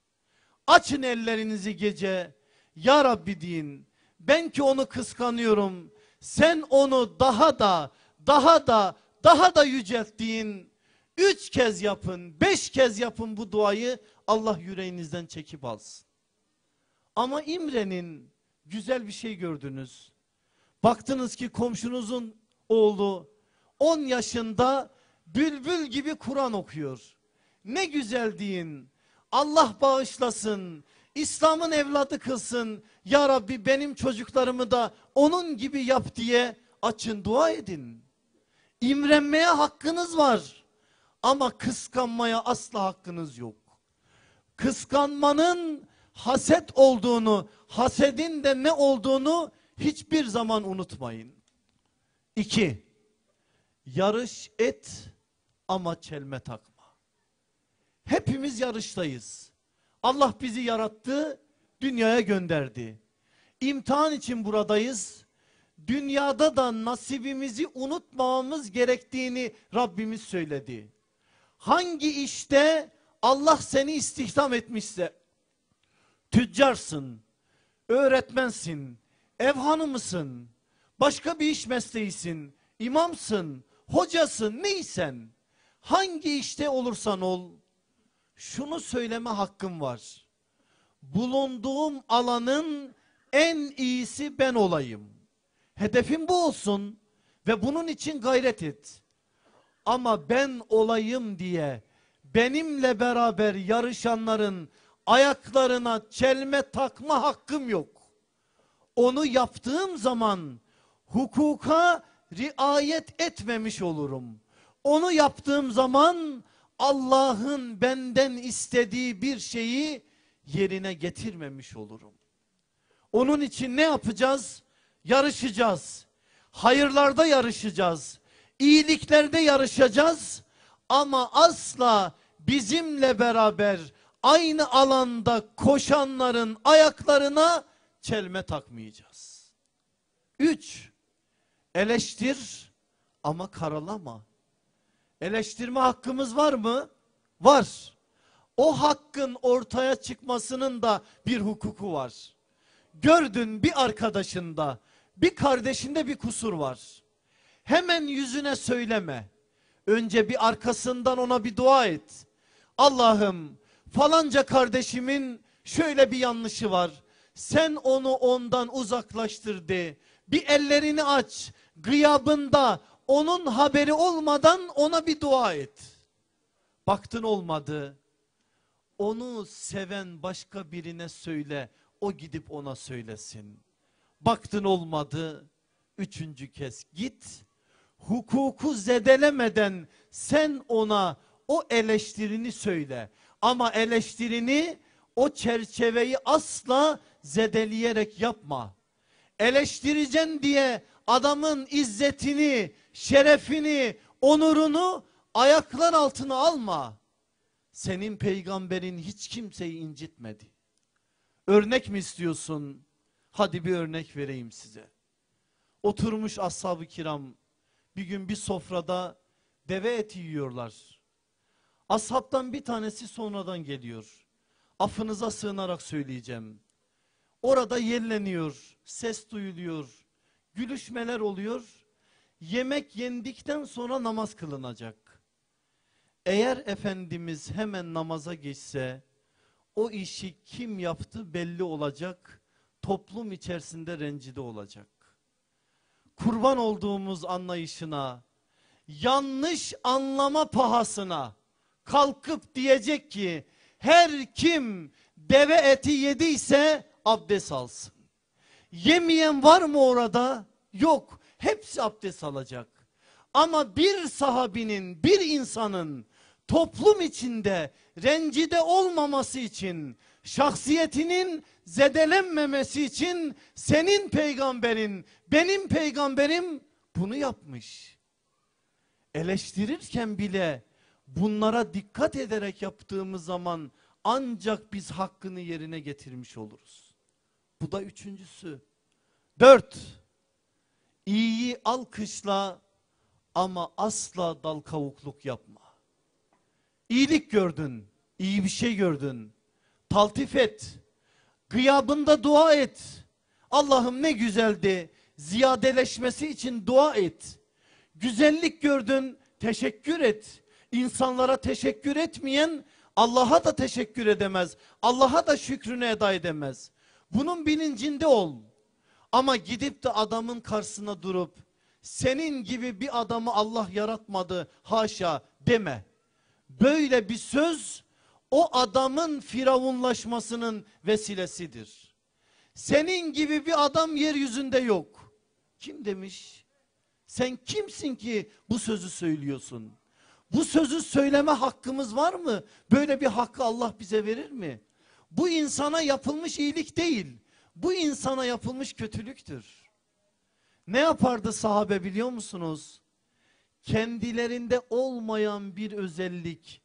Açın ellerinizi gece ya Rabbi deyin ben ki onu kıskanıyorum sen onu daha da daha da daha da yücelttiğin Üç kez yapın, beş kez yapın bu duayı Allah yüreğinizden çekip alsın. Ama İmre'nin güzel bir şey gördünüz. Baktınız ki komşunuzun oğlu 10 yaşında bülbül gibi Kur'an okuyor. Ne güzel deyin. Allah bağışlasın. İslam'ın evladı kılsın. Ya Rabbi benim çocuklarımı da onun gibi yap diye açın dua edin. İmrenmeye hakkınız var. Ama kıskanmaya asla hakkınız yok. Kıskanmanın haset olduğunu, hasedin de ne olduğunu hiçbir zaman unutmayın. İki, yarış et ama çelme takma. Hepimiz yarıştayız. Allah bizi yarattı, dünyaya gönderdi. İmtihan için buradayız. Dünyada da nasibimizi unutmamamız gerektiğini Rabbimiz söyledi hangi işte Allah seni istihdam etmişse tüccarsın, öğretmensin, ev hanımısın, başka bir iş mesleğisin, imamsın, hocasın, neysen, hangi işte olursan ol, şunu söyleme hakkım var. Bulunduğum alanın en iyisi ben olayım. Hedefim bu olsun ve bunun için gayret et ama ben olayım diye benimle beraber yarışanların ayaklarına çelme takma hakkım yok. Onu yaptığım zaman hukuka riayet etmemiş olurum. Onu yaptığım zaman Allah'ın benden istediği bir şeyi yerine getirmemiş olurum. Onun için ne yapacağız? Yarışacağız. Hayırlarda yarışacağız iyiliklerde yarışacağız ama asla bizimle beraber aynı alanda koşanların ayaklarına çelme takmayacağız. Üç, eleştir ama karalama. Eleştirme hakkımız var mı? Var. O hakkın ortaya çıkmasının da bir hukuku var. Gördün bir arkadaşında, bir kardeşinde bir kusur var Hemen yüzüne söyleme. Önce bir arkasından ona bir dua et. Allah'ım falanca kardeşimin şöyle bir yanlışı var. Sen onu ondan uzaklaştır de. Bir ellerini aç. Gıyabında onun haberi olmadan ona bir dua et. Baktın olmadı. Onu seven başka birine söyle. O gidip ona söylesin. Baktın olmadı. Üçüncü kez git hukuku zedelemeden sen ona o eleştirini söyle. Ama eleştirini o çerçeveyi asla zedeleyerek yapma. Eleştireceksin diye adamın izzetini, şerefini, onurunu ayaklar altına alma. Senin peygamberin hiç kimseyi incitmedi. Örnek mi istiyorsun? Hadi bir örnek vereyim size. Oturmuş ashab-ı kiram bir gün bir sofrada deve eti yiyorlar. Ashabtan bir tanesi sonradan geliyor. Affınıza sığınarak söyleyeceğim. Orada yelleniyor, ses duyuluyor, gülüşmeler oluyor. Yemek yendikten sonra namaz kılınacak. Eğer Efendimiz hemen namaza geçse o işi kim yaptı belli olacak. Toplum içerisinde rencide olacak kurban olduğumuz anlayışına, yanlış anlama pahasına kalkıp diyecek ki her kim deve eti yediyse abdest alsın. Yemeyen var mı orada? Yok. Hepsi abdest alacak. Ama bir sahabinin, bir insanın toplum içinde rencide olmaması için şahsiyetinin zedelenmemesi için senin peygamberin, benim peygamberim bunu yapmış. Eleştirirken bile bunlara dikkat ederek yaptığımız zaman ancak biz hakkını yerine getirmiş oluruz. Bu da üçüncüsü. Dört, iyiyi alkışla ama asla dal kavukluk yapma. İyilik gördün, iyi bir şey gördün taltif et. Gıyabında dua et. Allah'ım ne güzeldi. Ziyadeleşmesi için dua et. Güzellik gördün teşekkür et. İnsanlara teşekkür etmeyen Allah'a da teşekkür edemez. Allah'a da şükrünü eda edemez. Bunun bilincinde ol. Ama gidip de adamın karşısına durup senin gibi bir adamı Allah yaratmadı haşa deme. Böyle bir söz o adamın firavunlaşmasının vesilesidir. Senin gibi bir adam yeryüzünde yok. Kim demiş? Sen kimsin ki bu sözü söylüyorsun? Bu sözü söyleme hakkımız var mı? Böyle bir hakkı Allah bize verir mi? Bu insana yapılmış iyilik değil. Bu insana yapılmış kötülüktür. Ne yapardı sahabe biliyor musunuz? Kendilerinde olmayan bir özellik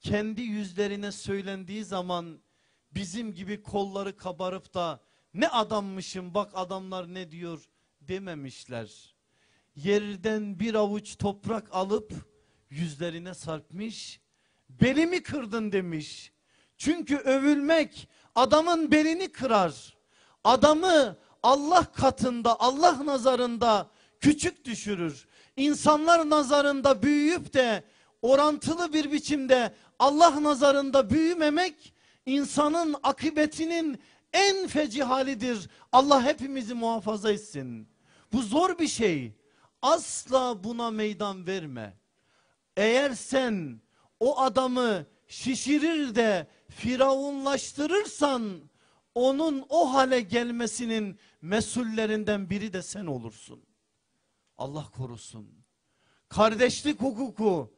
kendi yüzlerine söylendiği zaman bizim gibi kolları kabarıp da ne adammışım bak adamlar ne diyor dememişler. Yerden bir avuç toprak alıp yüzlerine sarpmış belimi kırdın demiş. Çünkü övülmek adamın belini kırar. Adamı Allah katında Allah nazarında küçük düşürür. İnsanlar nazarında büyüyüp de orantılı bir biçimde Allah nazarında büyümemek insanın akıbetinin en feci halidir. Allah hepimizi muhafaza etsin. Bu zor bir şey. Asla buna meydan verme. Eğer sen o adamı şişirir de firavunlaştırırsan onun o hale gelmesinin mesullerinden biri de sen olursun. Allah korusun. Kardeşlik hukuku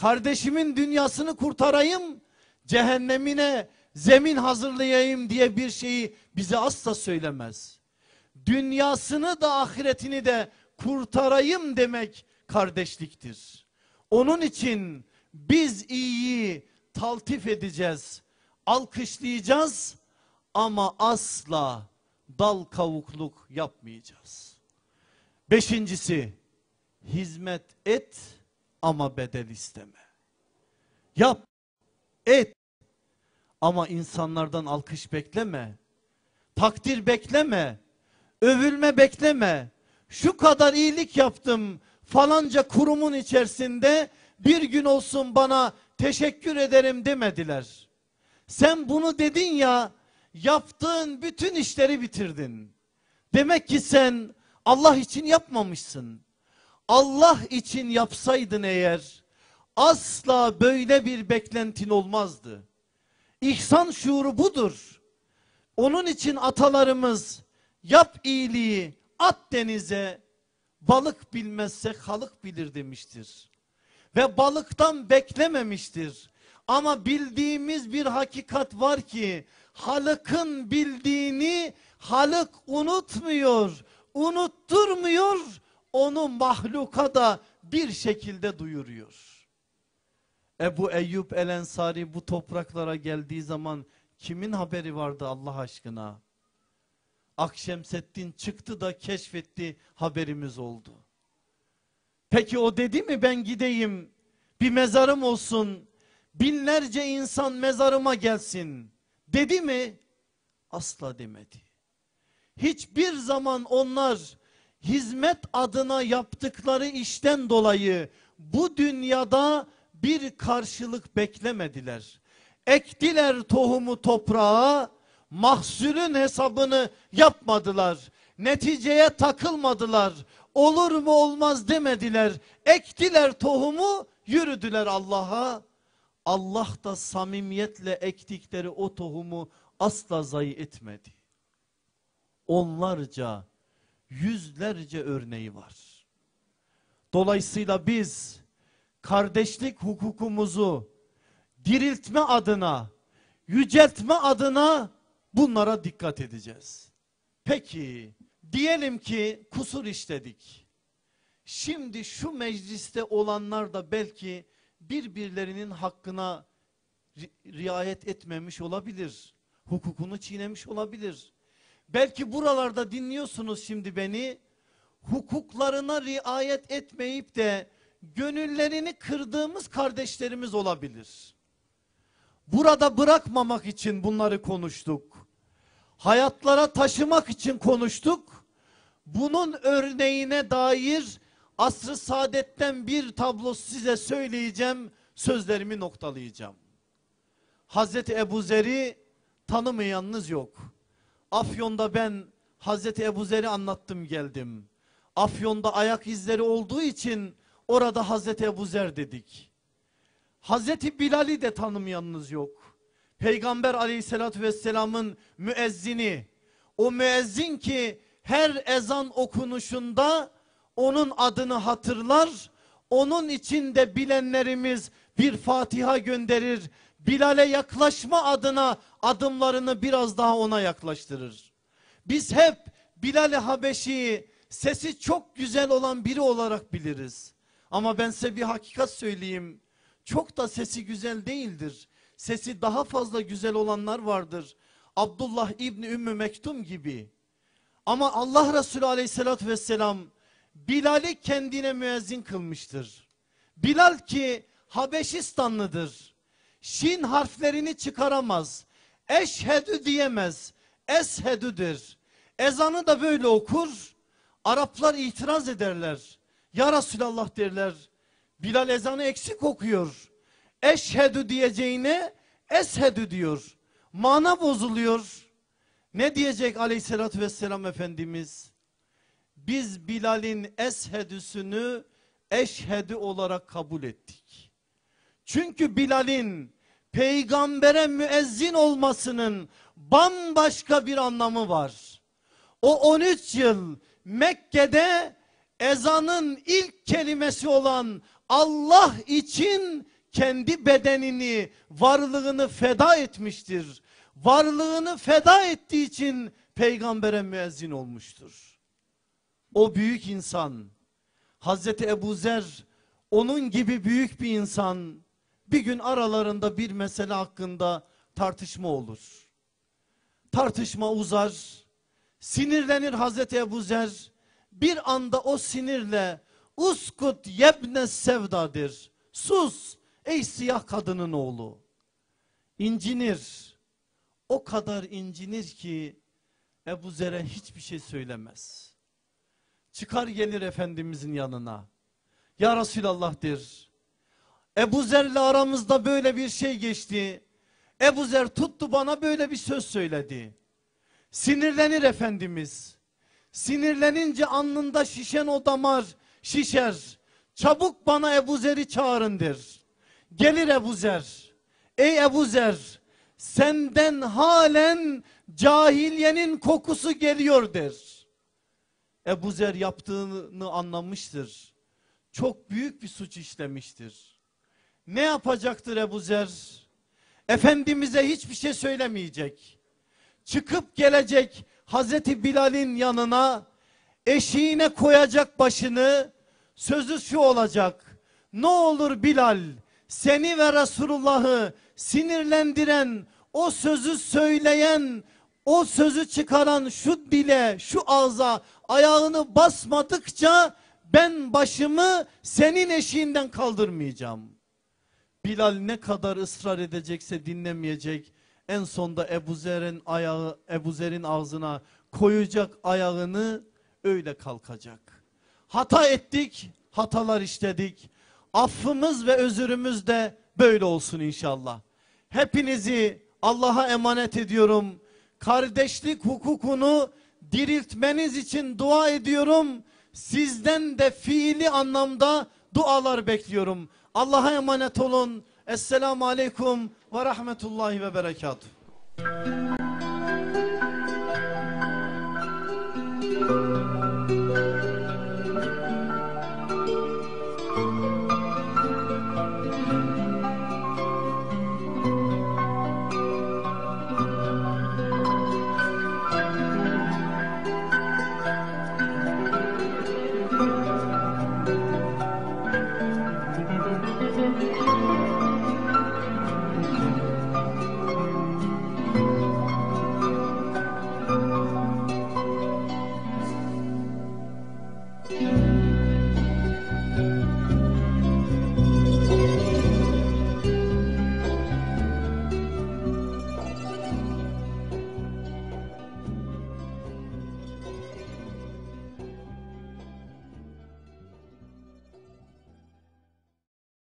kardeşimin dünyasını kurtarayım, cehennemine zemin hazırlayayım diye bir şeyi bize asla söylemez. Dünyasını da ahiretini de kurtarayım demek kardeşliktir. Onun için biz iyiyi taltif edeceğiz, alkışlayacağız ama asla dal kavukluk yapmayacağız. Beşincisi hizmet et ama bedel isteme. Yap, et ama insanlardan alkış bekleme. Takdir bekleme, övülme bekleme. Şu kadar iyilik yaptım falanca kurumun içerisinde bir gün olsun bana teşekkür ederim demediler. Sen bunu dedin ya yaptığın bütün işleri bitirdin. Demek ki sen Allah için yapmamışsın. Allah için yapsaydın eğer asla böyle bir beklentin olmazdı. İhsan şuuru budur. Onun için atalarımız yap iyiliği at denize balık bilmezse halık bilir demiştir. Ve balıktan beklememiştir. Ama bildiğimiz bir hakikat var ki halıkın bildiğini halık unutmuyor, unutturmuyor onu mahluka da bir şekilde duyuruyor. Ebu Eyyub El Ensari bu topraklara geldiği zaman kimin haberi vardı Allah aşkına? Akşemseddin çıktı da keşfetti haberimiz oldu. Peki o dedi mi ben gideyim bir mezarım olsun binlerce insan mezarıma gelsin dedi mi? Asla demedi. Hiçbir zaman onlar hizmet adına yaptıkları işten dolayı bu dünyada bir karşılık beklemediler. Ektiler tohumu toprağa, mahsulün hesabını yapmadılar. Neticeye takılmadılar. Olur mu olmaz demediler. Ektiler tohumu, yürüdüler Allah'a. Allah da samimiyetle ektikleri o tohumu asla zayi etmedi. Onlarca yüzlerce örneği var. Dolayısıyla biz kardeşlik hukukumuzu diriltme adına, yüceltme adına bunlara dikkat edeceğiz. Peki diyelim ki kusur işledik. Şimdi şu mecliste olanlar da belki birbirlerinin hakkına riayet etmemiş olabilir. Hukukunu çiğnemiş olabilir. Belki buralarda dinliyorsunuz şimdi beni. Hukuklarına riayet etmeyip de gönüllerini kırdığımız kardeşlerimiz olabilir. Burada bırakmamak için bunları konuştuk. Hayatlara taşımak için konuştuk. Bunun örneğine dair asr-ı saadetten bir tablo size söyleyeceğim. Sözlerimi noktalayacağım. Hazreti Ebu Zer'i tanımayanınız yok. Afyon'da ben Hazreti Ebu Zer'i anlattım geldim. Afyon'da ayak izleri olduğu için orada Hazreti Ebu Zer dedik. Hazreti Bilal'i de tanımayanınız yok. Peygamber aleyhissalatü vesselamın müezzini. O müezzin ki her ezan okunuşunda onun adını hatırlar. Onun için de bilenlerimiz bir Fatiha gönderir Bilal'e yaklaşma adına adımlarını biraz daha ona yaklaştırır. Biz hep Bilal-i Habeşi'yi sesi çok güzel olan biri olarak biliriz. Ama ben size bir hakikat söyleyeyim. Çok da sesi güzel değildir. Sesi daha fazla güzel olanlar vardır. Abdullah İbni Ümmü Mektum gibi. Ama Allah Resulü aleyhissalatü vesselam Bilal'i kendine müezzin kılmıştır. Bilal ki Habeşistanlıdır. Şin harflerini çıkaramaz. Eşhedü diyemez. Eshedüdür. Ezanı da böyle okur. Araplar itiraz ederler. Ya Resulallah derler. Bilal ezanı eksik okuyor. Eşhedü diyeceğine eshedü diyor. Mana bozuluyor. Ne diyecek aleyhissalatü vesselam Efendimiz? Biz Bilal'in eshedüsünü eşhedü olarak kabul ettik. Çünkü Bilal'in peygambere müezzin olmasının bambaşka bir anlamı var. O 13 yıl Mekke'de ezanın ilk kelimesi olan Allah için kendi bedenini, varlığını feda etmiştir. Varlığını feda ettiği için peygambere müezzin olmuştur. O büyük insan Hazreti Ebu Zer onun gibi büyük bir insan bir gün aralarında bir mesele hakkında tartışma olur. Tartışma uzar. Sinirlenir Hazreti Ebu Zer. Bir anda o sinirle uskut yebne sevdadır. Sus ey siyah kadının oğlu. İncinir. O kadar incinir ki Ebu Zer'e hiçbir şey söylemez. Çıkar gelir Efendimizin yanına. Ya Resulallah der. Ebu Zer'le aramızda böyle bir şey geçti. Ebu Zer tuttu bana böyle bir söz söyledi. Sinirlenir Efendimiz. Sinirlenince alnında şişen o damar şişer. Çabuk bana Ebu Zer'i çağırın der. Gelir Ebu Zer. Ey Ebu Zer senden halen cahiliyenin kokusu geliyor der. Ebu Zer yaptığını anlamıştır. Çok büyük bir suç işlemiştir. Ne yapacaktır Ebu Zer? Efendimiz'e hiçbir şey söylemeyecek. Çıkıp gelecek Hazreti Bilal'in yanına eşiğine koyacak başını sözü şu olacak. Ne olur Bilal seni ve Resulullah'ı sinirlendiren o sözü söyleyen o sözü çıkaran şu dile şu ağza ayağını basmadıkça ben başımı senin eşiğinden kaldırmayacağım.'' Bilal ne kadar ısrar edecekse dinlemeyecek. En sonda Ebu Zer'in ayağı Ebu Zer'in ağzına koyacak ayağını öyle kalkacak. Hata ettik, hatalar işledik. Affımız ve özürümüz de böyle olsun inşallah. Hepinizi Allah'a emanet ediyorum. Kardeşlik hukukunu diriltmeniz için dua ediyorum. Sizden de fiili anlamda dualar bekliyorum. Allah'a emanet olun. Esselamu Aleyküm ve Rahmetullahi ve Berekatuhu.